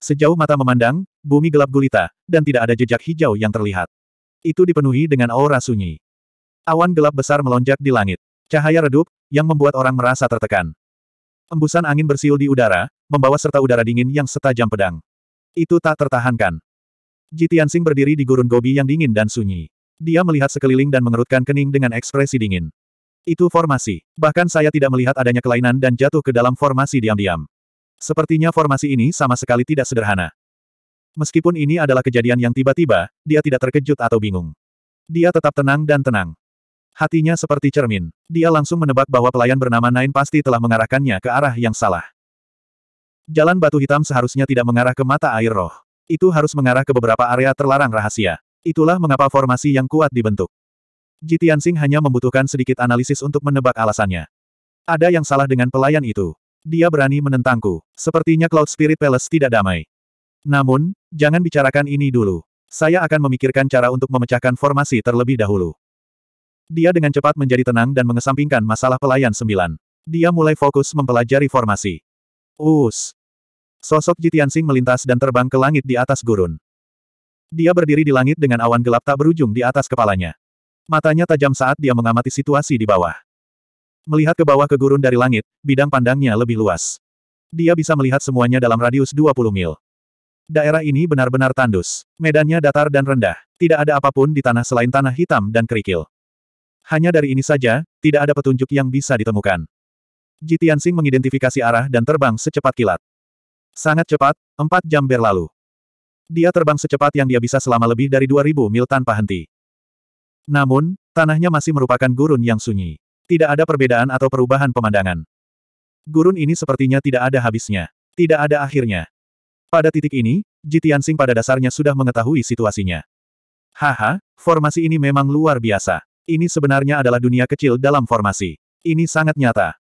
Sejauh mata memandang, bumi gelap gulita, dan tidak ada jejak hijau yang terlihat. Itu dipenuhi dengan aura sunyi. Awan gelap besar melonjak di langit. Cahaya redup, yang membuat orang merasa tertekan. Embusan angin bersiul di udara, membawa serta udara dingin yang setajam pedang. Itu tak tertahankan. Jitiansing berdiri di gurun gobi yang dingin dan sunyi. Dia melihat sekeliling dan mengerutkan kening dengan ekspresi dingin. Itu formasi. Bahkan saya tidak melihat adanya kelainan dan jatuh ke dalam formasi diam-diam. Sepertinya formasi ini sama sekali tidak sederhana. Meskipun ini adalah kejadian yang tiba-tiba, dia tidak terkejut atau bingung. Dia tetap tenang dan tenang. Hatinya seperti cermin. Dia langsung menebak bahwa pelayan bernama Nain pasti telah mengarahkannya ke arah yang salah. Jalan batu hitam seharusnya tidak mengarah ke mata air roh. Itu harus mengarah ke beberapa area terlarang rahasia. Itulah mengapa formasi yang kuat dibentuk. Jitian Singh hanya membutuhkan sedikit analisis untuk menebak alasannya. Ada yang salah dengan pelayan itu. Dia berani menentangku. Sepertinya Cloud Spirit Palace tidak damai. Namun, jangan bicarakan ini dulu. Saya akan memikirkan cara untuk memecahkan formasi terlebih dahulu. Dia dengan cepat menjadi tenang dan mengesampingkan masalah pelayan sembilan. Dia mulai fokus mempelajari formasi. Us. Sosok Jitian Sing melintas dan terbang ke langit di atas gurun. Dia berdiri di langit dengan awan gelap tak berujung di atas kepalanya. Matanya tajam saat dia mengamati situasi di bawah. Melihat ke bawah ke gurun dari langit, bidang pandangnya lebih luas. Dia bisa melihat semuanya dalam radius 20 mil. Daerah ini benar-benar tandus. Medannya datar dan rendah. Tidak ada apapun di tanah selain tanah hitam dan kerikil. Hanya dari ini saja, tidak ada petunjuk yang bisa ditemukan. Ji Tianxing mengidentifikasi arah dan terbang secepat kilat. Sangat cepat, empat jam berlalu. Dia terbang secepat yang dia bisa selama lebih dari 2000 mil tanpa henti. Namun, tanahnya masih merupakan gurun yang sunyi. Tidak ada perbedaan atau perubahan pemandangan. Gurun ini sepertinya tidak ada habisnya. Tidak ada akhirnya. Pada titik ini, Ji Tianxing pada dasarnya sudah mengetahui situasinya. Haha, formasi ini memang luar biasa. Ini sebenarnya adalah dunia kecil dalam formasi. Ini sangat nyata.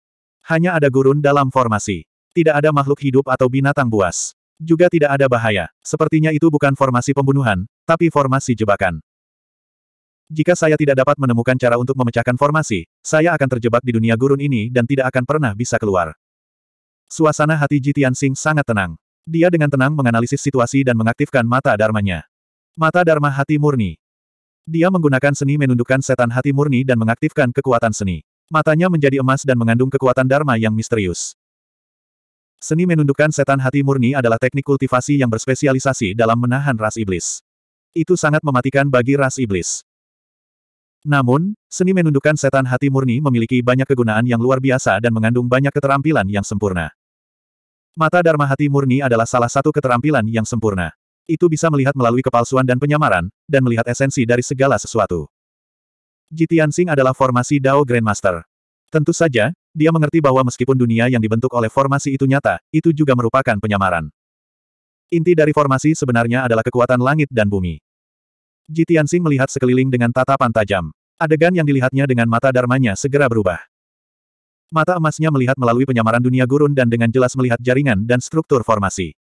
Hanya ada gurun dalam formasi. Tidak ada makhluk hidup atau binatang buas. Juga tidak ada bahaya. Sepertinya itu bukan formasi pembunuhan, tapi formasi jebakan. Jika saya tidak dapat menemukan cara untuk memecahkan formasi, saya akan terjebak di dunia gurun ini dan tidak akan pernah bisa keluar. Suasana hati Jitian Singh sangat tenang. Dia dengan tenang menganalisis situasi dan mengaktifkan mata dharmanya. Mata dharma hati murni. Dia menggunakan seni menundukkan setan hati murni dan mengaktifkan kekuatan seni. Matanya menjadi emas dan mengandung kekuatan Dharma yang misterius. Seni menundukkan setan hati murni adalah teknik kultivasi yang berspesialisasi dalam menahan ras iblis. Itu sangat mematikan bagi ras iblis. Namun, seni menundukkan setan hati murni memiliki banyak kegunaan yang luar biasa dan mengandung banyak keterampilan yang sempurna. Mata Dharma hati murni adalah salah satu keterampilan yang sempurna itu bisa melihat melalui kepalsuan dan penyamaran, dan melihat esensi dari segala sesuatu. Jitiansing adalah formasi Dao Grandmaster. Tentu saja, dia mengerti bahwa meskipun dunia yang dibentuk oleh formasi itu nyata, itu juga merupakan penyamaran. Inti dari formasi sebenarnya adalah kekuatan langit dan bumi. Jitiansing melihat sekeliling dengan tatapan tajam. Adegan yang dilihatnya dengan mata darmanya segera berubah. Mata emasnya melihat melalui penyamaran dunia gurun dan dengan jelas melihat jaringan dan struktur formasi.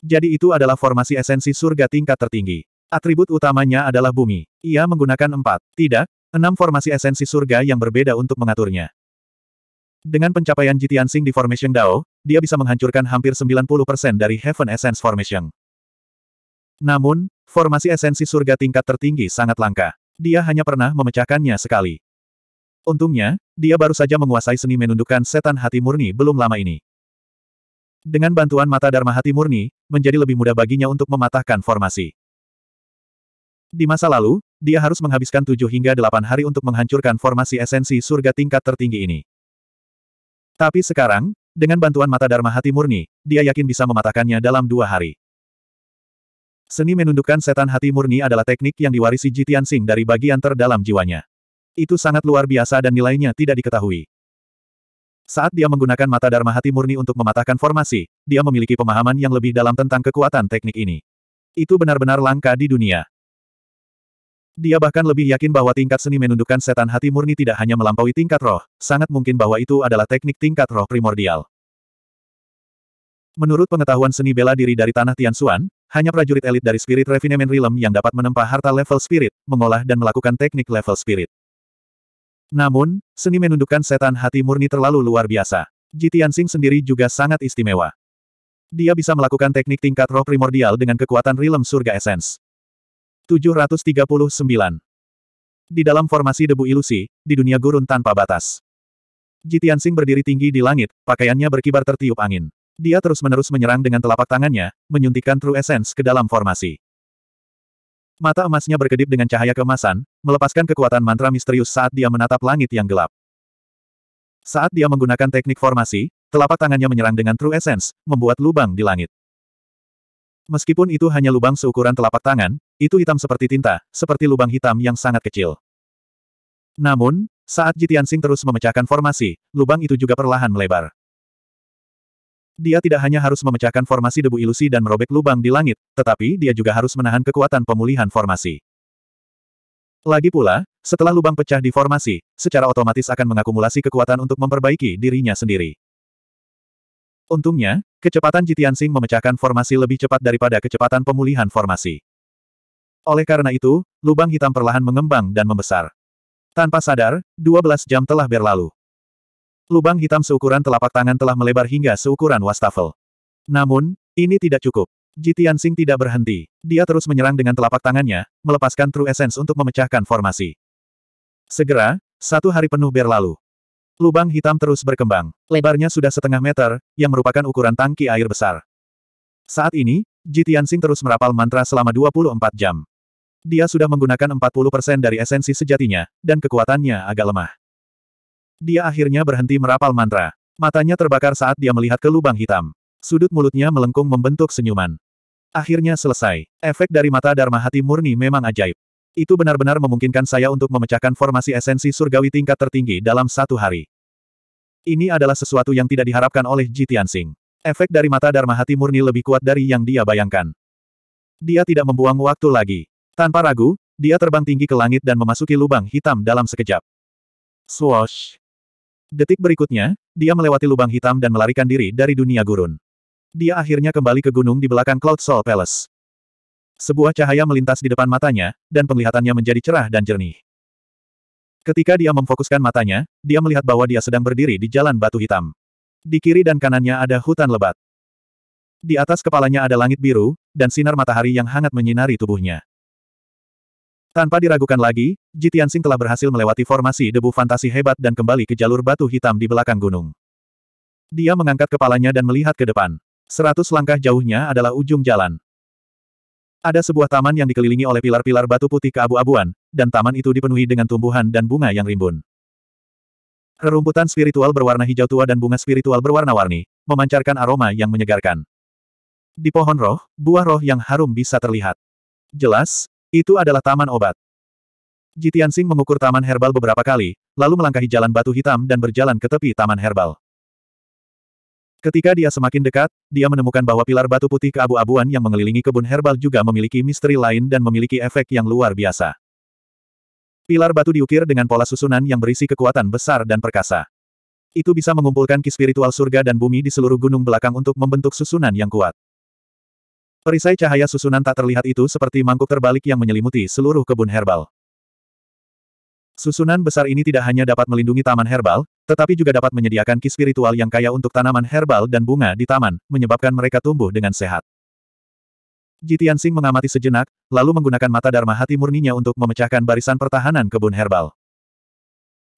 Jadi itu adalah formasi esensi surga tingkat tertinggi. Atribut utamanya adalah bumi. Ia menggunakan empat, tidak, enam formasi esensi surga yang berbeda untuk mengaturnya. Dengan pencapaian Jitiansing di Formation Dao, dia bisa menghancurkan hampir 90% dari Heaven Essence Formation. Namun, formasi esensi surga tingkat tertinggi sangat langka. Dia hanya pernah memecahkannya sekali. Untungnya, dia baru saja menguasai seni menundukkan setan hati murni belum lama ini. Dengan bantuan mata Dharma hati murni, menjadi lebih mudah baginya untuk mematahkan formasi. Di masa lalu, dia harus menghabiskan tujuh hingga delapan hari untuk menghancurkan formasi esensi surga tingkat tertinggi ini. Tapi sekarang, dengan bantuan mata Dharma hati murni, dia yakin bisa mematahkannya dalam dua hari. Seni menundukkan setan hati murni adalah teknik yang diwarisi Jitian Sing dari bagian terdalam jiwanya. Itu sangat luar biasa dan nilainya tidak diketahui. Saat dia menggunakan mata Dharma hati murni untuk mematahkan formasi, dia memiliki pemahaman yang lebih dalam tentang kekuatan teknik ini. Itu benar-benar langka di dunia. Dia bahkan lebih yakin bahwa tingkat seni menundukkan setan hati murni tidak hanya melampaui tingkat roh, sangat mungkin bahwa itu adalah teknik tingkat roh primordial. Menurut pengetahuan seni bela diri dari Tanah Tianxuan, hanya prajurit elit dari Spirit Refinement Realm yang dapat menempa harta level spirit, mengolah dan melakukan teknik level spirit. Namun, seni menundukkan setan hati murni terlalu luar biasa. Jitiansing sendiri juga sangat istimewa. Dia bisa melakukan teknik tingkat roh primordial dengan kekuatan rilem surga esens. 739. Di dalam formasi debu ilusi, di dunia gurun tanpa batas. Jitiansing berdiri tinggi di langit, pakaiannya berkibar tertiup angin. Dia terus-menerus menyerang dengan telapak tangannya, menyuntikkan true essence ke dalam formasi. Mata emasnya berkedip dengan cahaya keemasan, melepaskan kekuatan mantra misterius saat dia menatap langit yang gelap. Saat dia menggunakan teknik formasi, telapak tangannya menyerang dengan True Essence, membuat lubang di langit. Meskipun itu hanya lubang seukuran telapak tangan, itu hitam seperti tinta, seperti lubang hitam yang sangat kecil. Namun, saat Jitian Sing terus memecahkan formasi, lubang itu juga perlahan melebar. Dia tidak hanya harus memecahkan formasi debu ilusi dan merobek lubang di langit, tetapi dia juga harus menahan kekuatan pemulihan formasi. Lagi pula, setelah lubang pecah di formasi, secara otomatis akan mengakumulasi kekuatan untuk memperbaiki dirinya sendiri. Untungnya, kecepatan Sing memecahkan formasi lebih cepat daripada kecepatan pemulihan formasi. Oleh karena itu, lubang hitam perlahan mengembang dan membesar. Tanpa sadar, 12 jam telah berlalu. Lubang hitam seukuran telapak tangan telah melebar hingga seukuran wastafel. Namun, ini tidak cukup. Jitian Sing tidak berhenti. Dia terus menyerang dengan telapak tangannya, melepaskan True Essence untuk memecahkan formasi. Segera, satu hari penuh berlalu. Lubang hitam terus berkembang. Lebarnya sudah setengah meter, yang merupakan ukuran tangki air besar. Saat ini, Jitian Sing terus merapal mantra selama 24 jam. Dia sudah menggunakan 40% dari esensi sejatinya, dan kekuatannya agak lemah. Dia akhirnya berhenti merapal mantra. Matanya terbakar saat dia melihat ke lubang hitam. Sudut mulutnya melengkung membentuk senyuman. Akhirnya selesai. Efek dari mata Dharma hati murni memang ajaib. Itu benar-benar memungkinkan saya untuk memecahkan formasi esensi surgawi tingkat tertinggi dalam satu hari. Ini adalah sesuatu yang tidak diharapkan oleh Ji Tianxing. Efek dari mata Dharma hati murni lebih kuat dari yang dia bayangkan. Dia tidak membuang waktu lagi. Tanpa ragu, dia terbang tinggi ke langit dan memasuki lubang hitam dalam sekejap. Swoosh! Detik berikutnya, dia melewati lubang hitam dan melarikan diri dari dunia gurun. Dia akhirnya kembali ke gunung di belakang Cloud Soul Palace. Sebuah cahaya melintas di depan matanya, dan penglihatannya menjadi cerah dan jernih. Ketika dia memfokuskan matanya, dia melihat bahwa dia sedang berdiri di jalan batu hitam. Di kiri dan kanannya ada hutan lebat. Di atas kepalanya ada langit biru, dan sinar matahari yang hangat menyinari tubuhnya. Tanpa diragukan lagi, Jitiansing telah berhasil melewati formasi debu fantasi hebat dan kembali ke jalur batu hitam di belakang gunung. Dia mengangkat kepalanya dan melihat ke depan. Seratus langkah jauhnya adalah ujung jalan. Ada sebuah taman yang dikelilingi oleh pilar-pilar batu putih keabu-abuan, dan taman itu dipenuhi dengan tumbuhan dan bunga yang rimbun. Rerumputan spiritual berwarna hijau tua dan bunga spiritual berwarna-warni, memancarkan aroma yang menyegarkan. Di pohon roh, buah roh yang harum bisa terlihat. Jelas, itu adalah taman obat. Jitian Sing mengukur taman herbal beberapa kali, lalu melangkahi jalan batu hitam dan berjalan ke tepi taman herbal. Ketika dia semakin dekat, dia menemukan bahwa pilar batu putih keabu-abuan yang mengelilingi kebun herbal juga memiliki misteri lain dan memiliki efek yang luar biasa. Pilar batu diukir dengan pola susunan yang berisi kekuatan besar dan perkasa. Itu bisa mengumpulkan ki spiritual surga dan bumi di seluruh gunung belakang untuk membentuk susunan yang kuat. Perisai cahaya susunan tak terlihat itu seperti mangkuk terbalik yang menyelimuti seluruh kebun herbal. Susunan besar ini tidak hanya dapat melindungi taman herbal, tetapi juga dapat menyediakan ki spiritual yang kaya untuk tanaman herbal dan bunga di taman, menyebabkan mereka tumbuh dengan sehat. Jitian Sing mengamati sejenak, lalu menggunakan mata dharma hati murninya untuk memecahkan barisan pertahanan kebun herbal.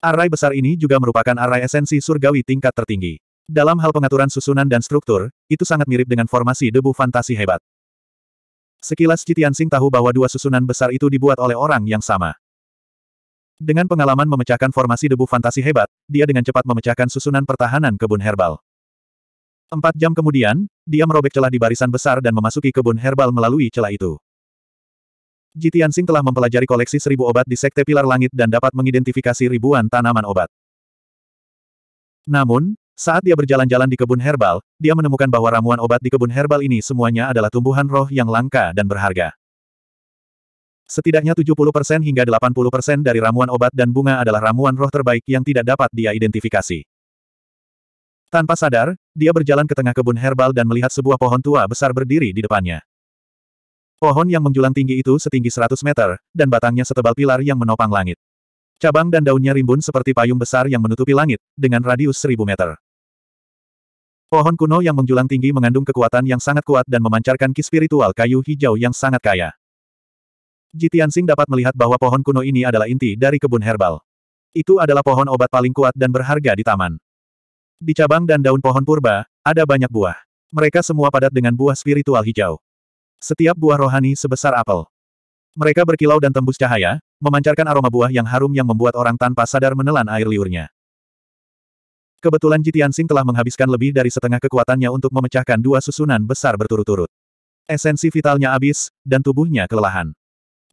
Arai besar ini juga merupakan arai esensi surgawi tingkat tertinggi. Dalam hal pengaturan susunan dan struktur, itu sangat mirip dengan formasi debu fantasi hebat. Sekilas Citiansing tahu bahwa dua susunan besar itu dibuat oleh orang yang sama. Dengan pengalaman memecahkan formasi debu fantasi hebat, dia dengan cepat memecahkan susunan pertahanan kebun herbal. Empat jam kemudian, dia merobek celah di barisan besar dan memasuki kebun herbal melalui celah itu. Jitiansing telah mempelajari koleksi seribu obat di Sekte Pilar Langit dan dapat mengidentifikasi ribuan tanaman obat. Namun, saat dia berjalan-jalan di kebun herbal, dia menemukan bahwa ramuan obat di kebun herbal ini semuanya adalah tumbuhan roh yang langka dan berharga. Setidaknya 70% hingga 80% dari ramuan obat dan bunga adalah ramuan roh terbaik yang tidak dapat dia identifikasi. Tanpa sadar, dia berjalan ke tengah kebun herbal dan melihat sebuah pohon tua besar berdiri di depannya. Pohon yang menjulang tinggi itu setinggi 100 meter, dan batangnya setebal pilar yang menopang langit. Cabang dan daunnya rimbun seperti payung besar yang menutupi langit, dengan radius seribu meter. Pohon kuno yang menjulang tinggi mengandung kekuatan yang sangat kuat dan memancarkan ki spiritual kayu hijau yang sangat kaya. Jitiansing dapat melihat bahwa pohon kuno ini adalah inti dari kebun herbal. Itu adalah pohon obat paling kuat dan berharga di taman. Di cabang dan daun pohon purba, ada banyak buah. Mereka semua padat dengan buah spiritual hijau. Setiap buah rohani sebesar apel. Mereka berkilau dan tembus cahaya, memancarkan aroma buah yang harum yang membuat orang tanpa sadar menelan air liurnya. Kebetulan Jitiansing telah menghabiskan lebih dari setengah kekuatannya untuk memecahkan dua susunan besar berturut-turut. Esensi vitalnya habis, dan tubuhnya kelelahan.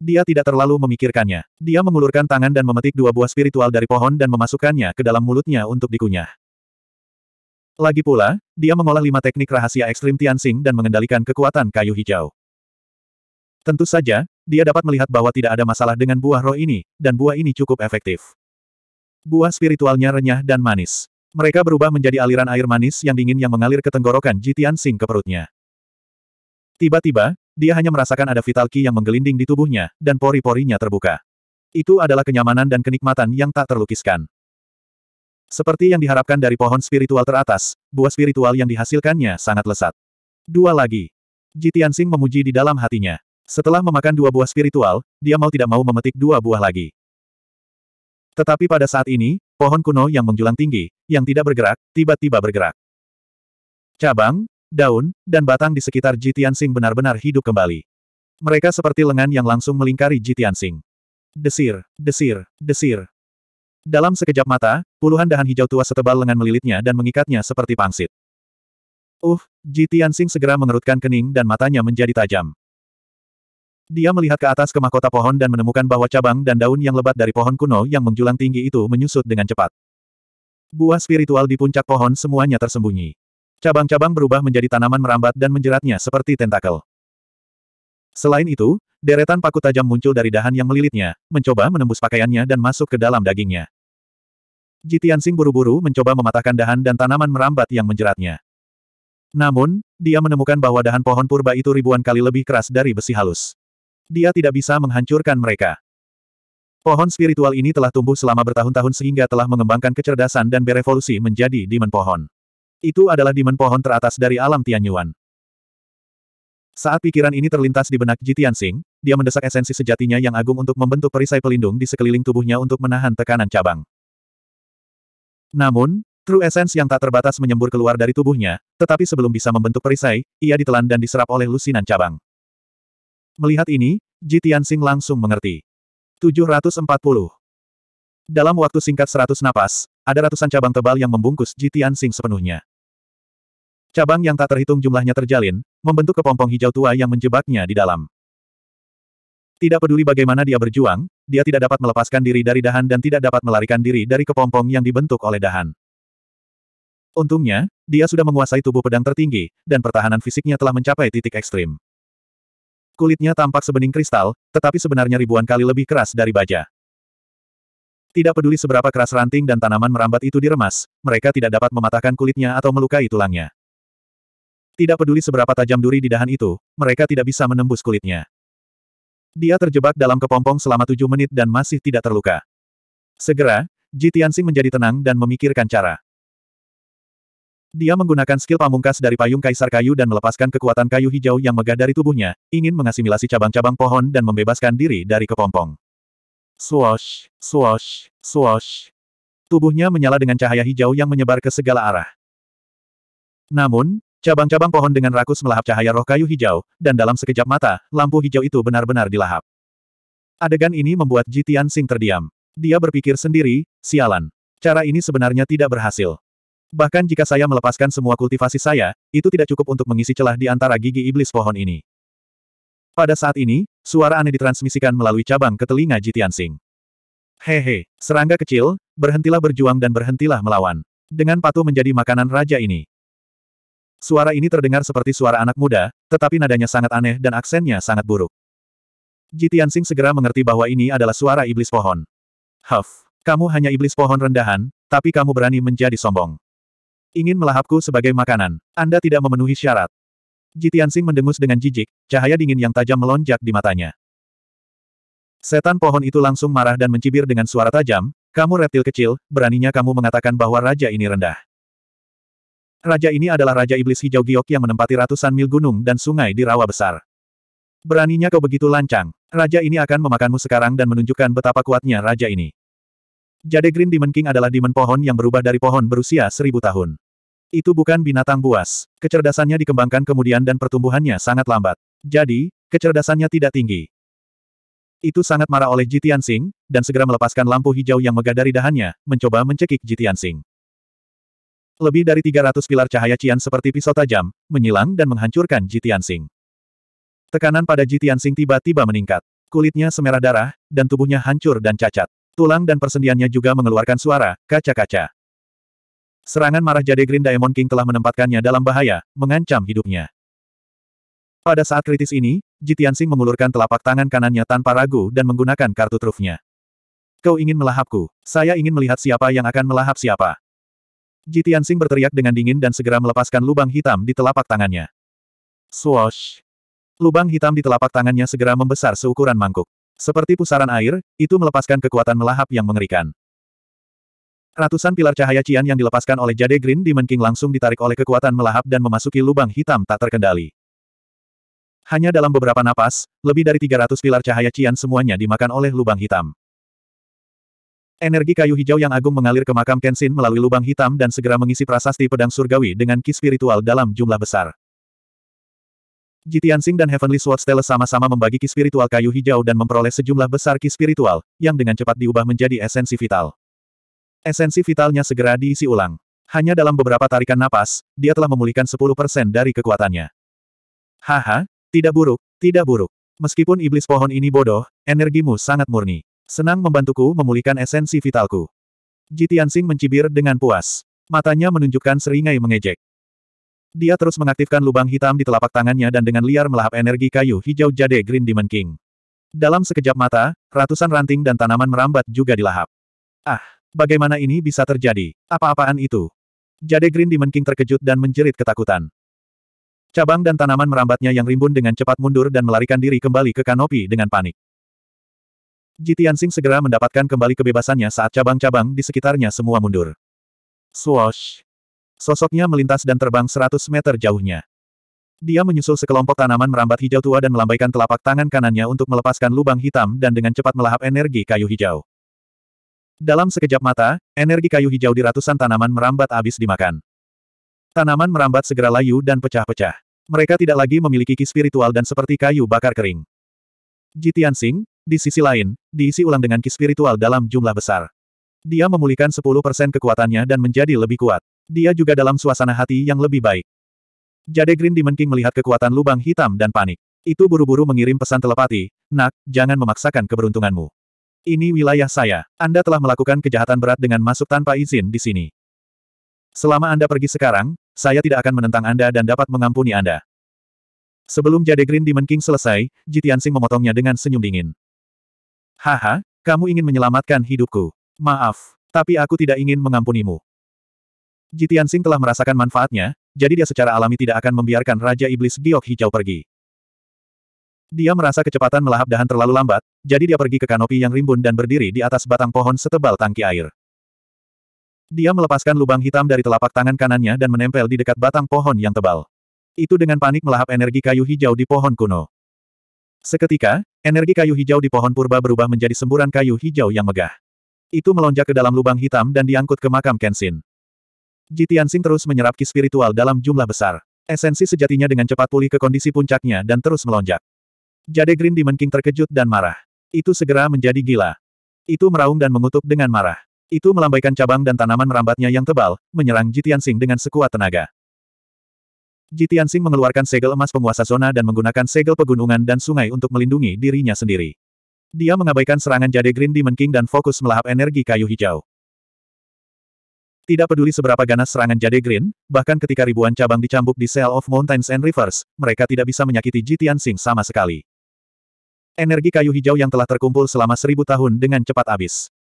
Dia tidak terlalu memikirkannya. Dia mengulurkan tangan dan memetik dua buah spiritual dari pohon dan memasukkannya ke dalam mulutnya untuk dikunyah. Lagi pula, dia mengolah lima teknik rahasia ekstrim Tianxing dan mengendalikan kekuatan kayu hijau. Tentu saja, dia dapat melihat bahwa tidak ada masalah dengan buah roh ini, dan buah ini cukup efektif. Buah spiritualnya renyah dan manis. Mereka berubah menjadi aliran air manis yang dingin yang mengalir ke tenggorokan Jitian Sing ke perutnya. Tiba-tiba, dia hanya merasakan ada vital ki yang menggelinding di tubuhnya, dan pori-porinya terbuka. Itu adalah kenyamanan dan kenikmatan yang tak terlukiskan. Seperti yang diharapkan dari pohon spiritual teratas, buah spiritual yang dihasilkannya sangat lesat. Dua lagi. Jitian Sing memuji di dalam hatinya. Setelah memakan dua buah spiritual, dia mau tidak mau memetik dua buah lagi. Tetapi pada saat ini, pohon kuno yang menjulang tinggi, yang tidak bergerak, tiba-tiba bergerak. Cabang, daun, dan batang di sekitar Jitiansing benar-benar hidup kembali. Mereka seperti lengan yang langsung melingkari Jitiansing. Desir, desir, desir. Dalam sekejap mata, puluhan dahan hijau tua setebal lengan melilitnya dan mengikatnya seperti pangsit. Uh, Jitiansing segera mengerutkan kening dan matanya menjadi tajam. Dia melihat ke atas ke mahkota pohon dan menemukan bahwa cabang dan daun yang lebat dari pohon kuno yang menjulang tinggi itu menyusut dengan cepat. Buah spiritual di puncak pohon semuanya tersembunyi. Cabang-cabang berubah menjadi tanaman merambat dan menjeratnya seperti tentakel. Selain itu, deretan paku tajam muncul dari dahan yang melilitnya, mencoba menembus pakaiannya dan masuk ke dalam dagingnya. Jitian Sing buru-buru mencoba mematahkan dahan dan tanaman merambat yang menjeratnya. Namun, dia menemukan bahwa dahan pohon purba itu ribuan kali lebih keras dari besi halus. Dia tidak bisa menghancurkan mereka. Pohon spiritual ini telah tumbuh selama bertahun-tahun sehingga telah mengembangkan kecerdasan dan berevolusi menjadi dimen pohon. Itu adalah dimen pohon teratas dari alam Tianyuan. Saat pikiran ini terlintas di benak Jitian Sing, dia mendesak esensi sejatinya yang agung untuk membentuk perisai pelindung di sekeliling tubuhnya untuk menahan tekanan cabang. Namun, true essence yang tak terbatas menyembur keluar dari tubuhnya, tetapi sebelum bisa membentuk perisai, ia ditelan dan diserap oleh lusinan cabang. Melihat ini, Ji Tianxing langsung mengerti. 740. Dalam waktu singkat 100 napas, ada ratusan cabang tebal yang membungkus Ji Tianxing sepenuhnya. Cabang yang tak terhitung jumlahnya terjalin, membentuk kepompong hijau tua yang menjebaknya di dalam. Tidak peduli bagaimana dia berjuang, dia tidak dapat melepaskan diri dari dahan dan tidak dapat melarikan diri dari kepompong yang dibentuk oleh dahan. Untungnya, dia sudah menguasai tubuh pedang tertinggi, dan pertahanan fisiknya telah mencapai titik ekstrim. Kulitnya tampak sebening kristal, tetapi sebenarnya ribuan kali lebih keras dari baja. Tidak peduli seberapa keras ranting dan tanaman merambat itu diremas, mereka tidak dapat mematahkan kulitnya atau melukai tulangnya. Tidak peduli seberapa tajam duri di dahan itu, mereka tidak bisa menembus kulitnya. Dia terjebak dalam kepompong selama tujuh menit dan masih tidak terluka. Segera, Ji menjadi tenang dan memikirkan cara. Dia menggunakan skill pamungkas dari payung kaisar kayu dan melepaskan kekuatan kayu hijau yang megah dari tubuhnya, ingin mengasimilasi cabang-cabang pohon dan membebaskan diri dari kepompong. Swash, swash, swash. Tubuhnya menyala dengan cahaya hijau yang menyebar ke segala arah. Namun, cabang-cabang pohon dengan rakus melahap cahaya roh kayu hijau, dan dalam sekejap mata, lampu hijau itu benar-benar dilahap. Adegan ini membuat Jitian Sing terdiam. Dia berpikir sendiri, sialan. Cara ini sebenarnya tidak berhasil. Bahkan jika saya melepaskan semua kultivasi saya, itu tidak cukup untuk mengisi celah di antara gigi iblis pohon ini. Pada saat ini, suara aneh ditransmisikan melalui cabang ke telinga Jitian Jitiansing. Hehe, serangga kecil, berhentilah berjuang dan berhentilah melawan. Dengan patuh menjadi makanan raja ini. Suara ini terdengar seperti suara anak muda, tetapi nadanya sangat aneh dan aksennya sangat buruk. Jitian Sing segera mengerti bahwa ini adalah suara iblis pohon. Huff, kamu hanya iblis pohon rendahan, tapi kamu berani menjadi sombong. Ingin melahapku sebagai makanan. Anda tidak memenuhi syarat. Jitiansing mendengus dengan jijik, cahaya dingin yang tajam melonjak di matanya. Setan pohon itu langsung marah dan mencibir dengan suara tajam, kamu reptil kecil, beraninya kamu mengatakan bahwa raja ini rendah. Raja ini adalah Raja Iblis Hijau Giok yang menempati ratusan mil gunung dan sungai di rawa besar. Beraninya kau begitu lancang. Raja ini akan memakanmu sekarang dan menunjukkan betapa kuatnya raja ini. Jade Green Demon King adalah demon pohon yang berubah dari pohon berusia seribu tahun. Itu bukan binatang buas. Kecerdasannya dikembangkan kemudian dan pertumbuhannya sangat lambat. Jadi, kecerdasannya tidak tinggi. Itu sangat marah oleh Jitian Sing, dan segera melepaskan lampu hijau yang megah dari dahannya, mencoba mencekik Jitian Sing. Lebih dari 300 pilar cahaya Cian seperti pisau tajam, menyilang dan menghancurkan Jitian Sing. Tekanan pada Jitian Sing tiba-tiba meningkat. Kulitnya semerah darah, dan tubuhnya hancur dan cacat. Tulang dan persendiannya juga mengeluarkan suara, kaca-kaca. Serangan marah Jade Green Diamond King telah menempatkannya dalam bahaya, mengancam hidupnya. Pada saat kritis ini, Jitian Jitiansing mengulurkan telapak tangan kanannya tanpa ragu dan menggunakan kartu trufnya. Kau ingin melahapku, saya ingin melihat siapa yang akan melahap siapa. Jitian Jitiansing berteriak dengan dingin dan segera melepaskan lubang hitam di telapak tangannya. Swosh! Lubang hitam di telapak tangannya segera membesar seukuran mangkuk. Seperti pusaran air, itu melepaskan kekuatan melahap yang mengerikan. Ratusan pilar cahaya cian yang dilepaskan oleh Jade Green Demon King langsung ditarik oleh kekuatan melahap dan memasuki lubang hitam tak terkendali. Hanya dalam beberapa napas, lebih dari 300 pilar cahaya cian semuanya dimakan oleh lubang hitam. Energi kayu hijau yang agung mengalir ke makam Kenshin melalui lubang hitam dan segera mengisi prasasti pedang surgawi dengan ki spiritual dalam jumlah besar. Jitian Sing dan Heavenly Sword Stella sama-sama membagi ki spiritual kayu hijau dan memperoleh sejumlah besar ki spiritual, yang dengan cepat diubah menjadi esensi vital. Esensi vitalnya segera diisi ulang. Hanya dalam beberapa tarikan napas, dia telah memulihkan 10% dari kekuatannya. Haha, tidak buruk, tidak buruk. Meskipun iblis pohon ini bodoh, energimu sangat murni. Senang membantuku memulihkan esensi vitalku. Jitian Sing mencibir dengan puas. Matanya menunjukkan seringai mengejek. Dia terus mengaktifkan lubang hitam di telapak tangannya dan dengan liar melahap energi kayu hijau jade Green Demon King. Dalam sekejap mata, ratusan ranting dan tanaman merambat juga dilahap. Ah, bagaimana ini bisa terjadi? Apa-apaan itu? Jade Green Demon King terkejut dan menjerit ketakutan. Cabang dan tanaman merambatnya yang rimbun dengan cepat mundur dan melarikan diri kembali ke kanopi dengan panik. Jitiansing segera mendapatkan kembali kebebasannya saat cabang-cabang di sekitarnya semua mundur. Swosh. Sosoknya melintas dan terbang 100 meter jauhnya. Dia menyusul sekelompok tanaman merambat hijau tua dan melambaikan telapak tangan kanannya untuk melepaskan lubang hitam dan dengan cepat melahap energi kayu hijau. Dalam sekejap mata, energi kayu hijau di ratusan tanaman merambat habis dimakan. Tanaman merambat segera layu dan pecah-pecah. Mereka tidak lagi memiliki ki spiritual dan seperti kayu bakar kering. Jitian Sing, di sisi lain, diisi ulang dengan ki spiritual dalam jumlah besar. Dia memulihkan 10% kekuatannya dan menjadi lebih kuat. Dia juga dalam suasana hati yang lebih baik. Jade Green Demon King melihat kekuatan lubang hitam dan panik. Itu buru-buru mengirim pesan telepati, nak, jangan memaksakan keberuntunganmu. Ini wilayah saya. Anda telah melakukan kejahatan berat dengan masuk tanpa izin di sini. Selama Anda pergi sekarang, saya tidak akan menentang Anda dan dapat mengampuni Anda. Sebelum Jade Green Demon King selesai, Jitiansing memotongnya dengan senyum dingin. Haha, kamu ingin menyelamatkan hidupku. Maaf, tapi aku tidak ingin mengampunimu. Jitian Sing telah merasakan manfaatnya, jadi dia secara alami tidak akan membiarkan Raja Iblis Giok Hijau pergi. Dia merasa kecepatan melahap dahan terlalu lambat, jadi dia pergi ke kanopi yang rimbun dan berdiri di atas batang pohon setebal tangki air. Dia melepaskan lubang hitam dari telapak tangan kanannya dan menempel di dekat batang pohon yang tebal. Itu dengan panik melahap energi kayu hijau di pohon kuno. Seketika, energi kayu hijau di pohon purba berubah menjadi semburan kayu hijau yang megah. Itu melonjak ke dalam lubang hitam dan diangkut ke makam Kenshin. Ji terus menyerap ki spiritual dalam jumlah besar. Esensi sejatinya dengan cepat pulih ke kondisi puncaknya dan terus melonjak. Jade Green Demon King terkejut dan marah. Itu segera menjadi gila. Itu meraung dan mengutuk dengan marah. Itu melambaikan cabang dan tanaman merambatnya yang tebal, menyerang Jitiansing dengan sekuat tenaga. Jitiansing mengeluarkan segel emas penguasa zona dan menggunakan segel pegunungan dan sungai untuk melindungi dirinya sendiri. Dia mengabaikan serangan jade Green Demon King dan fokus melahap energi kayu hijau. Tidak peduli seberapa ganas serangan Jade Green, bahkan ketika ribuan cabang dicambuk di Cell of Mountains and Rivers, mereka tidak bisa menyakiti Jitian Sing sama sekali. Energi kayu hijau yang telah terkumpul selama seribu tahun dengan cepat habis.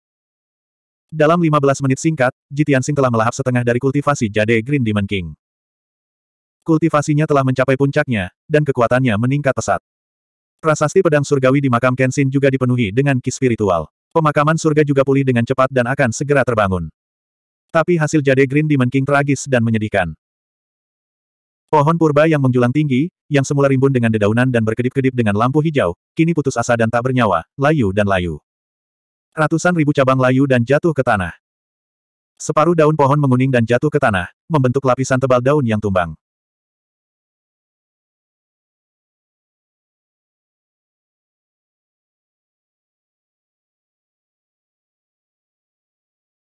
Dalam 15 menit singkat, Jitian Sing telah melahap setengah dari kultivasi Jade Green Demon King. Kultivasinya telah mencapai puncaknya, dan kekuatannya meningkat pesat. Prasasti pedang surgawi di makam Kenshin juga dipenuhi dengan ki spiritual. Pemakaman surga juga pulih dengan cepat dan akan segera terbangun. Tapi hasil jade Green Demon King tragis dan menyedihkan. Pohon purba yang menjulang tinggi, yang semula rimbun dengan dedaunan dan berkedip-kedip dengan lampu hijau, kini putus asa dan tak bernyawa, layu dan layu. Ratusan ribu cabang layu dan jatuh ke tanah. Separuh daun pohon menguning dan jatuh ke tanah, membentuk lapisan tebal daun yang tumbang.